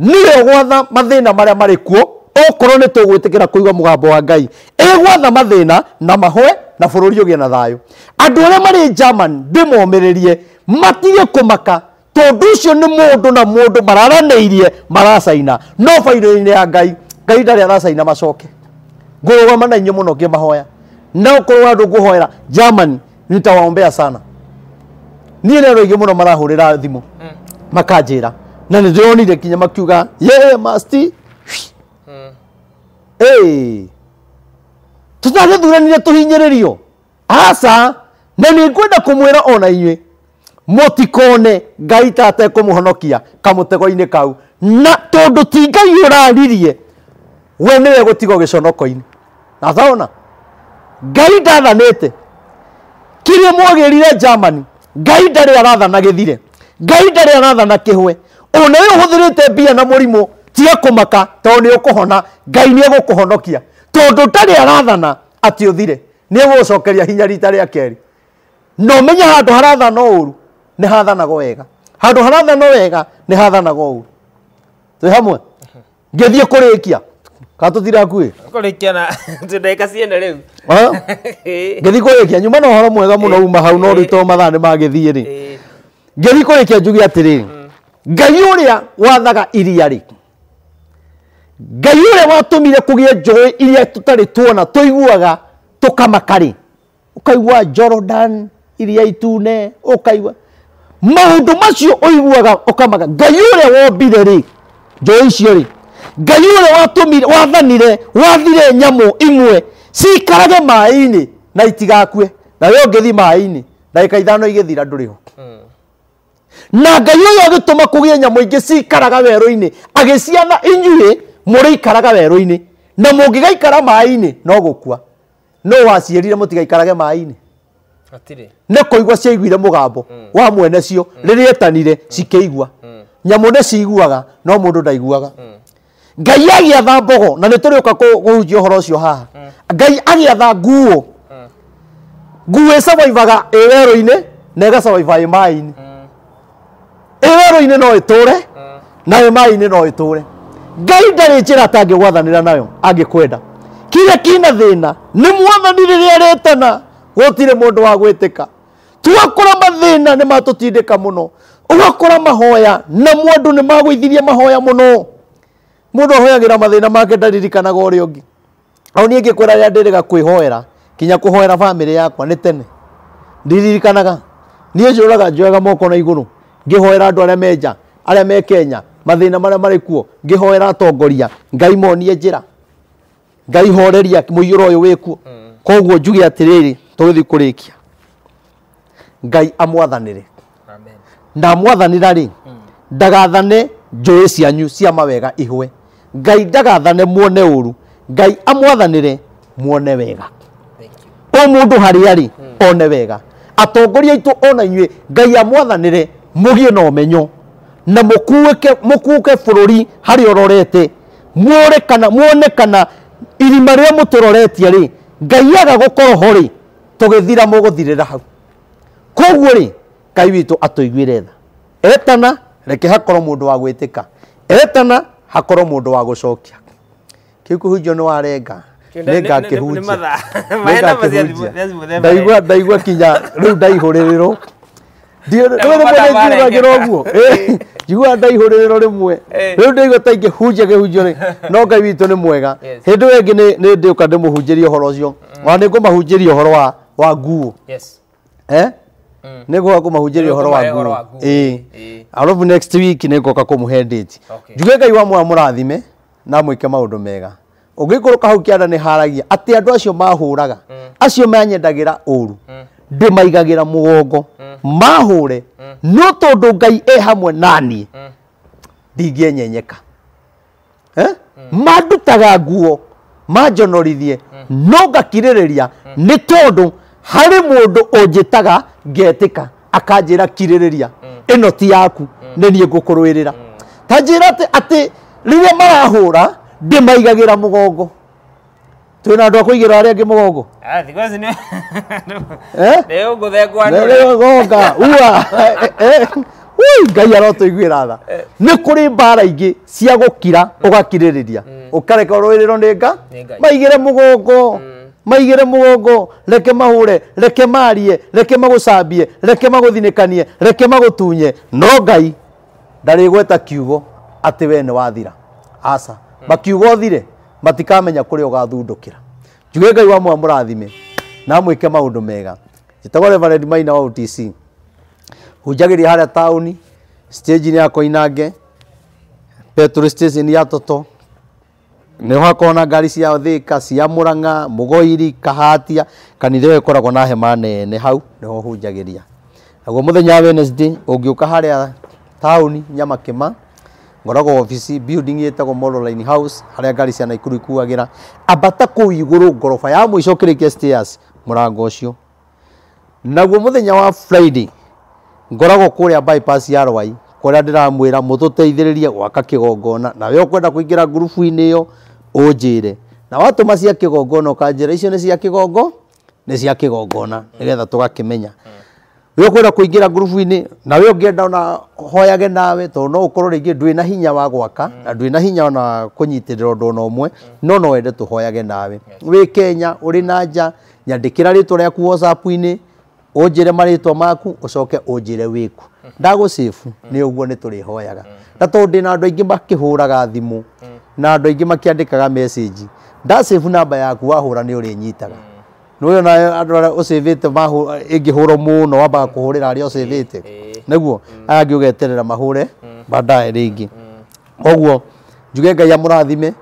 nä we gwatha mathä na marä a marä kuo okorwo nä tå gwä tä kä ra kå igua må gambo wa ngai ĩgwatha mathĩna na mahwe na bå rå ri å gä na thayå andå arä a marä german ndä momä rä rie matige kå maka tondå å cio nä må ndå na må ndå mararanä irie maracaina no bairå-inä ya ngai ngai ndarä aracaina macoke ngå rå na inyuä må no ngä mahoya mm. na å korwo andå ngå hoera german nitawaombea sana niä nä andå aingä må no marahå rä ra thimå makanjä ra na nä ndä ronire nginya makiuga ye yeah, masti ĩĩ tutagĩthuranire tũhinyĩrĩrio aca na nĩ ngwenda kũmwĩra ona inyuĩ mũtikone ngai ta atekũmũhonokia kamũtego-inĩ kau na tondũ ti ngai ũraririe we nĩwe gũtigwo gĩconoko-inĩ nathaona ngai ndathanĩte kĩrĩa mwagĩrire germany ngai ndarĩ arathana gĩthire ngai ndarĩ arathana kĩhwe ona wĩ ũhũthĩrĩte mbia na mũrimũ tie kumaka to ni ukuhona ngai ni egukuhonokia tondu tari arathana ati uthire ni egugucokeria hinya rita ria keri no menya handu harathana uru ni hathanaga wega handu harathana wega ni hathanaga uru twi hamwe ngithie kurikia katuthira hakuä kå na <laughs> tå ciene rä u ngä thiä nyuma na horo mwega må no uma hau no rä to mathaa nä magä thiä rä ngä thiä kå rä kia njuge atä rä mm. ngai å rä a wathaga iria rä ngai å rä a watåmire kå gä e njå iria tå tuona tå iguaga tå kamakarä å kaigua jordan iria itune å kaigua maå ndå macio å iguaga å kamaga ngai å rä a wombire rä njå icio rä ngai å rä a watåmire wathanire wathire nyamå imwe cikarage maä-inä na itigakue na yo å ngä thi maä-inä ndagä ithano igä thira ndå rä ho hmm. na ngai å yå agä tå ma kå gä e nyamå ingä cikaraga werå-inä agä ciana inyuä murikaraga werå-inä na mũngĩgaikara maĩ-inĩ no gũkua no waciĩrire mũtigaikarage maĩ-inĩ nĩ kũigua ciaiguire mũgambo mm. wa mwene cio mm. rĩrĩa etanire mm. cikĩigua nyamũ nĩ ciiguaga no mũndũ ndaiguaga ngai agĩatha mbogo na nĩ tũrĩũka kũhunjia ũhoro ũcio haha ngai agĩatha nguũ nguũ ĩcavaivaga ĩ werũ-inĩ na ĩgacavaiva ĩ maĩ-inĩ ĩ werũ-inĩ no ĩtũre na ĩ maĩ-inĩ no ĩtũre ngai ndarä njä ra atangä ra nayo angä kwenda kire kina thä na nä mwathani rä rä arä tena gåtirä må ndå wa gwä tä ka tugakora mathä na nä matå tindä ka må no ũgakora mahoya na mwandå nä magwĩithirie mahoya må no må ndå ahoyagä ra mathä na make ndaririkanaga å rä a å ngä au niä ngä kwä ra rä a ndärega kwä hoera kinya kå hoera bamä rä yakwa nä tene ndiririkanaga niä njå raga njoyaga moko na igå rå ngä hoera andå arä a menja arä a me kenya mathina maria mari kuo ngihoera atongoria ngai monie njira ngai horeria muiyuro uyu wikuo koguo njuge atiriri tugithi kurikia ngai amwathanire na amwathanira ri ndagathane njui cianyu cia mawega ihwe ngai ndagathane muone uru ngai amwathanire muone wega o mundu haria ri one wega atongoria itu ona inyue ngai amwathanire mugie na umenyo na mukuke bururi haria urorete muone kana muone kana irima tå muturoretie ri ngai aga gukorwo ho gå tugithira muguthirira hau koguo ri ngai witu atuiguire tha etana reke hakorwo mundu wa ka etana hakorwo mundu wa gucokia kikuhunjio ni warenga ningakihunjia <laughs> ndaigua kinya riu rä ndiũĩ nĩ ra å guo njiguaga ndaihå rä rä ro rä mwe rä u ndaigua ta ingä hunjia gä hunjio rä <laughs> no ngai witå nä mwega hä ndä ä ä ngä nä ndä å ka ndä må hunjä ria å horo å cio mm. ona nä ngå mahunjä ria å horo wa nguo nä ngoka kå mahunjä ria å horo wa nguo arabu next week nä kå må he ndäti njuge ngai wa mwa må rathime na mwä ke maå ndå mega å ngä kå rå ka hau kä anda nä haragia atä andå acio mahå raga mm. acio manyendagä ra å ru mm. ndä maigagä ra må gongo mahure mm. no tondu ngai e hamwe nani mm. nyenyeka mm. mandutaga nguo manjonorithie no ngakirĩrĩria nĩ tondũ harĩ mũndũ ũnjĩtaga ngetĩka akanjĩra kirĩrĩria ĩno ti yaku nĩ niĩ ngũkũrũĩrĩra ta njĩra atĩ rĩrĩa marahũra ndĩmaigagĩra mũgongo twä na andå akå arä angä må gongo ngai arotå iguä ra tha eh. nä kå rä mbara ingä cia gå kira å mm. gakirä rä ria å mm. kareka rå rä ro nä nga maigä re må gongo maigä mm. re må gongo reke mahå re reke marie reke magå cambie reke magå thinä kanie reke magå tunye no ngai ndarä gweta kiugo atä we nä wathira aca makiugo å thire matikamenya kå rä a å gathundå kä ra njuge ngai wa mwa rathime na mwä ke maå ndå mega njätagwo reverend wa otc hunjagä ria harä a taåni stage ya koinange petrol station ya toto nä hakona ngari cia thä ka cia må ranga må goiri kahatia kanitha ä koragwo na hema nene hau nä ho ria naguo må thenya wa wednesday å ngä å ka harä a taåni nyamakema ngoragwo ofisi building yetagwo line House haria ngari cia Naikuru ikuagira abata kuu iguru ngoroba ya mwico kirikia stairs murango ucio naguo muthenya wa Friday ngoragwo kuria bypass ya Rwai kuria ndiramwira mututeithiririe gwaka kigongona na we ukwenda kuingira ngurubu ini yo unjire na watuma cia kigongona ukanjira icio ni cia kigongo ni cia kigongona nigetha tugakimenya mm we kwenda kuingira ngurubu-ini na we ũngĩenda ona hoyage nawe to no ũkorwo rĩngĩ ndwĩ na hinya wa gwaka na ndwĩ na hinya ona kũnyitĩrĩra ũndũ ona ũmwe no no wende tũhoyage nawe wĩ Kenya ũrĩ na nja nyandĩkĩra rĩtwa rĩaku WhatsApp-inĩ unjire maritwa maku ucoke unjire wiku ndagucibu ni uguo ni turihoyaga na tondu ndina andu aingi makihuraga thimu na andu aingi makiandikaga message ndacibu namba yaku wahura ni urinyitaga nä å na andå arä a å civä te ä ngä hå rwo må no wambaga kå hå rä ra arä a å civä te nä guo mm. angä å geterera mahå re mm. bandae rä ngä mm. koguo njuge ngai amå rathime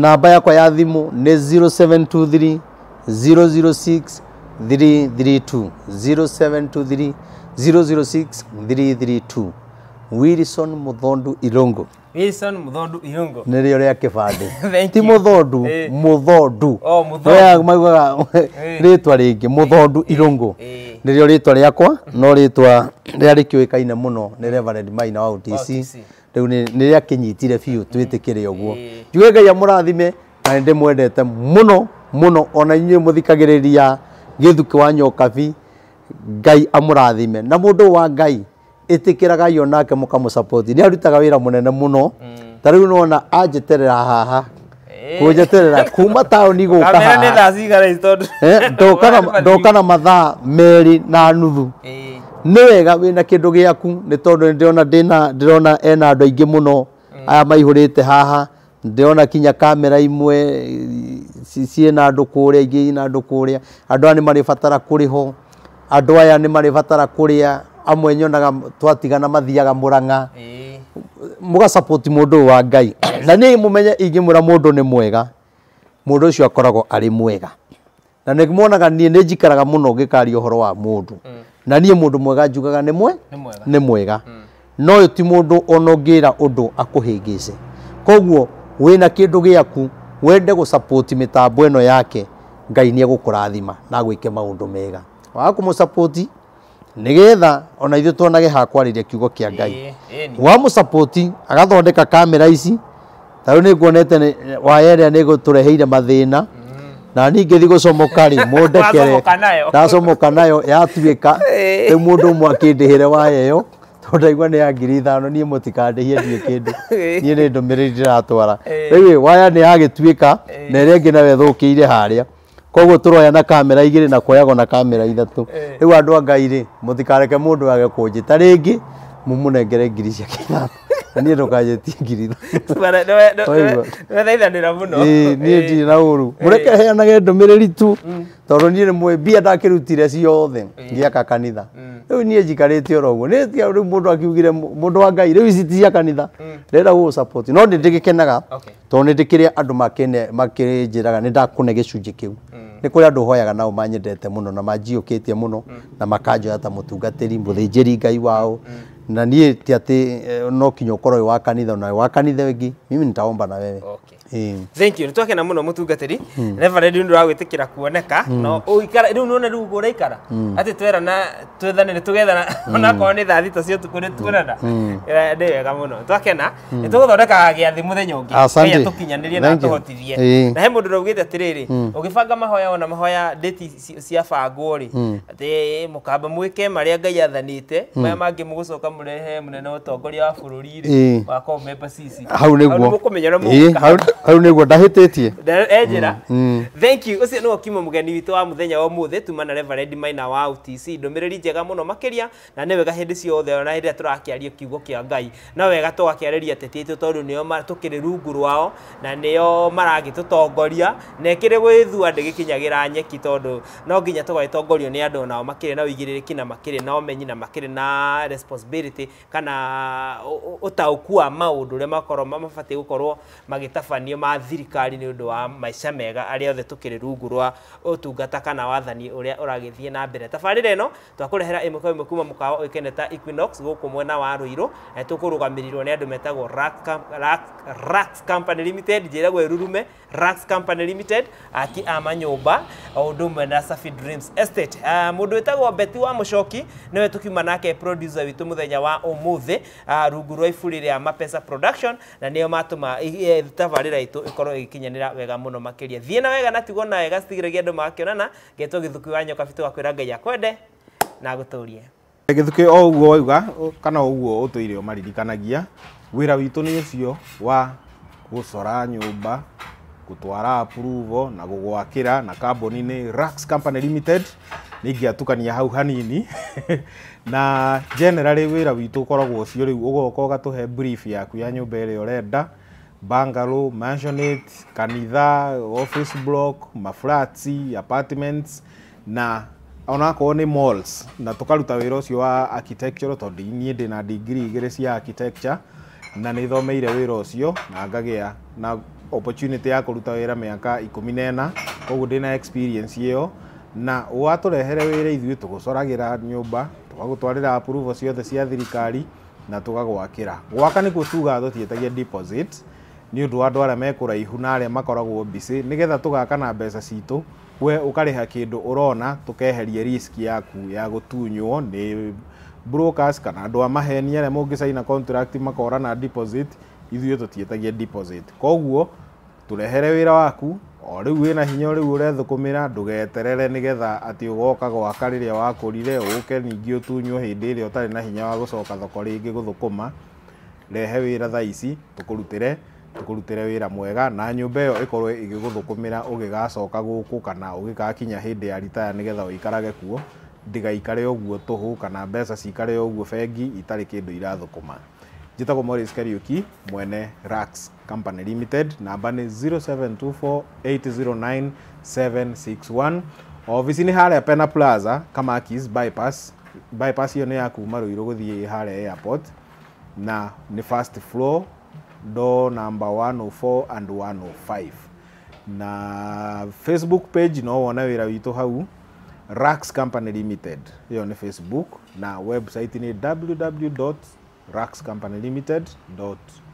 namba yakwa ya thimå nä 0723 006 332 0723 006 332 Wilson Muthondu Ilongo Wilson Muthondu Irungo. Nä rä o rä a kä bandä. Ti må thondu må thondu Ya rä twa rä ngä må thondu irungo nä rä o rä twa rä akwa no rä twa rä a rä kä å kaine må no nä Reverend Maina wa OTC rä u nä rä akä nyitire biå twä tä kä re å guo njuge ngai amå rathime na nä ndä mwendete må no må no ona inyuä må thikagä rä ria gä thukä wa nyokabi ngai amå rathime na må ndå wa ngai itikiraga yo muka mukamu support ni arutaga wira munene muno tariu nona ajiterera haha kunjeterera kuma taoni guka dokana dokana mathaa meri na nuthu nä wega wä na kä ndå gä aku nä tondå ena andå aingä må no aya maihå rä te haha ndärona kinya kamera imwe ciä na andå kå rä a na andå kå rä a andå aya nä marä batara kå rä ho andå aya nä marä batara kå rä a amwe nyonaga twatigana mathiaga muranga muga support mundu wa ngai na ni mumenye ingimura mundu ni mwega mundu ucio akoragwo ari mwega na ni monaga ni ni jikaraga muno ngikari uhoro wa mundu mm. na niä må ndå mwega njugaga ni mwe ni mwega mm. no yå ti må ndå ona ra akå koguo wä na kä ndå gä aku wende gå mä tambo ä no yake ngai nä egå kå rathima na gwike maundu mega wa kå support nigetha ona ithu tuonage ha kwariria kiugo kia ngai wa mu supporti agathondeka kamera ici ta riu niguonete waya ni nigutureheire mathina mm. na ni ngithi gucomoka ri mundekere ndacomoka nayo yatuika ti <laughs> mundu umwe akindihire waya iyo tondaigua nä ya ngiri ithano niä må tikandähie ndiä kä <laughs> ndå niä nä ndå mä rä ri ndä ratwara rä waya nä yagä tuä ka na ä rä a ngä nawe thå kä ire harä a koguo turoya na kamera igiri na koyago na kamera ithatu eh. riu andu a ngai ri mutikareke mundu age kunjita ringi mumunengere ngiri cia kinyama niä ndå kanjä tie ngiri nĩwethaithanĩra må ndirä na å ru må reke heanage ndå mä rä ri tu mm. tondå niä nä mwä mbia ndakä rutire ciothe ngä aka kanitha mm. rä u niä njikarä te å roguo nä rä u må ndå akiugire må ndå wa ngai rä u ici ti cia kanitha mm. ndärenda gå no nä ndä gä kenaga tondå nä ndä kä rä andå makä njä raga nä ndakå ne gä cunjä kä u nä kå rä andå hoyaga nao manyendete må no na manjiå kä tie må no na makanjoya ta må tungatä ri må thä njä ri ngai wao na niä ti atä eh, no kinya å korwo wa kanitha na wa kanitha ä ngä mimi nitaomba na wewe okay. Hmm. thank you nä twakena må no må tungateri hmm. reverend nä å ragwä tä kä ra kuoneka no ikara rä u nä ona rä u gå na atä twerana twethane nä tå gethana onakorwo nä thaa thita cia å tukå nä tuonana nä wega må no twakena hmm. nä tå gå thondekaga asante athä må thenya na tå hotithie na he må ndå å raugä te atä rä rä å gä banga mahoya ona mahoya ndäti ciabangwo rä atä må kamba mwä ke ngai athanä maya mangä må gå coka må rehe wa å tongoria wa bå rå ri rä wakorwo mepaciciahau nä guo må kå menya na au niguo ndahititie enjira eh, mm, mm. thank you ucio niwe kimo mugeni witu wa muthenya wa muthi na reverend maina wa UTC ndumiriri njega muno makiria na ni wega hindi ciothe na hindi turakiaria kiugo kia ngai na wega twakiarĩria ateti aitũ tondũ nĩo tũkĩrĩ rungu rwao na nĩo maragĩtũtongoria na ĩkĩrĩ gwĩthua ndĩgĩkinyagĩra nyeki tondũ no nginya tũgagĩtongorio nĩ andũ nao makĩrĩ na ũigĩrĩrĩki na makĩrĩ na ũmenyi na makĩrĩ na responsibility kana ũtaũku wa maũndũ makoro makorwo mabatiĩ gũkorwo magĩtabania matabania ma thirikari ni å wa maisha mega ari othe tå rungu rwa utungata kana wathani å uragithie na mbere tabarä no twakurehera imuko mwe kwa ä kuma må kawa ta equinox gå kå mwena wa ruiro irå eh, tå andu rå gamä rirwo metagwo rax company limited njä ragwo ĩrurume rax company limited aki a manyåmba o å safi dreams estate ah, må ndå wĩtagwo beti wa må coki nĩwe nake producer witu muthenya wa å må ah, rungu rwa iburi rĩa mapesa production na nĩo matuma eh, tabarä itå ĩkorwo ra wega makä ria thiä na wega na tigona wega citigiragia andũ magakĩonana ngetwo gĩthuki wa nyoka gakwä ra ngai akwende na agũtũrie gĩthuki o guo wauga kana maririkanagia wä ra witå nä å cio wa gũcora nyũmba gũtwara approval na gũgwakĩra na kambuni-inĩ Rax Company Limited atukania hau hanini <laughs> na generally cio rä u å goka å gatå brief yaku ya a å renda bangalo, mansionette, kanitha, office block, maflats, apartments na onakorwo nĩ malls na tũkaruta wĩra ũcio wa architecture tondũ niĩ ndĩ degree igĩrĩ cia architecture na nĩ thomeire wĩra ũcio na ngagĩa na opportunity ya kũruta wĩra mĩaka ikũmi na ĩna koguo ndĩ na experience ĩyo na watũrehere wĩra ithuĩ tũgũcoragĩra nyũmba tũgagũtwarĩra approval ciothe cia thirikari na tũgagwakĩra gwaka nĩkuo tugaga tũtiĩtagia deposit ni undu andu aria mekuraihu na aria makoragwo mbici nigetha tugaka na mbeca citu we ukariha kindu urona tukeheria risk yaku ya gutunywo ni brokers kana andu a maheni aria mungicaina contract makora na deposit ithuĩ tũtiĩtagia deposit koguo tũrehere wĩra waku o rĩu wĩna hinya rĩu ũrethũkũmĩra ndũgeterere nĩgetha atĩ ũgoka gwaka rĩrĩa wakũrire ũke ningĩ ũtunywo hĩndĩ ĩrĩa ũtarĩ na hinya wa gũcoka thoko rĩngĩ gũthũkũma rehe wĩra thaa ici tũkũrutĩre tukurutire wira mwega na nyumba iyo ikorwe igiguthukumira ugigacoka guku kana ugigakinya hindi ya ritaya nigetha uikarage kuo ndigaikare uguo tuhu kana mbeca cikare uguo bengi itari kindu irathukuma njitagwo Morris Kariuki mwene Rax Company Limited namba ni 0724809761 ofici ni harä pena plaza kamakis bypass bypass iyo nä ya kuma rå irå gå airport na ni first floor door number 104 and 105 na facebook page no wona wira witå hau Rax Company Limited yo ni Facebook na website ni www.raxcompanylimited.com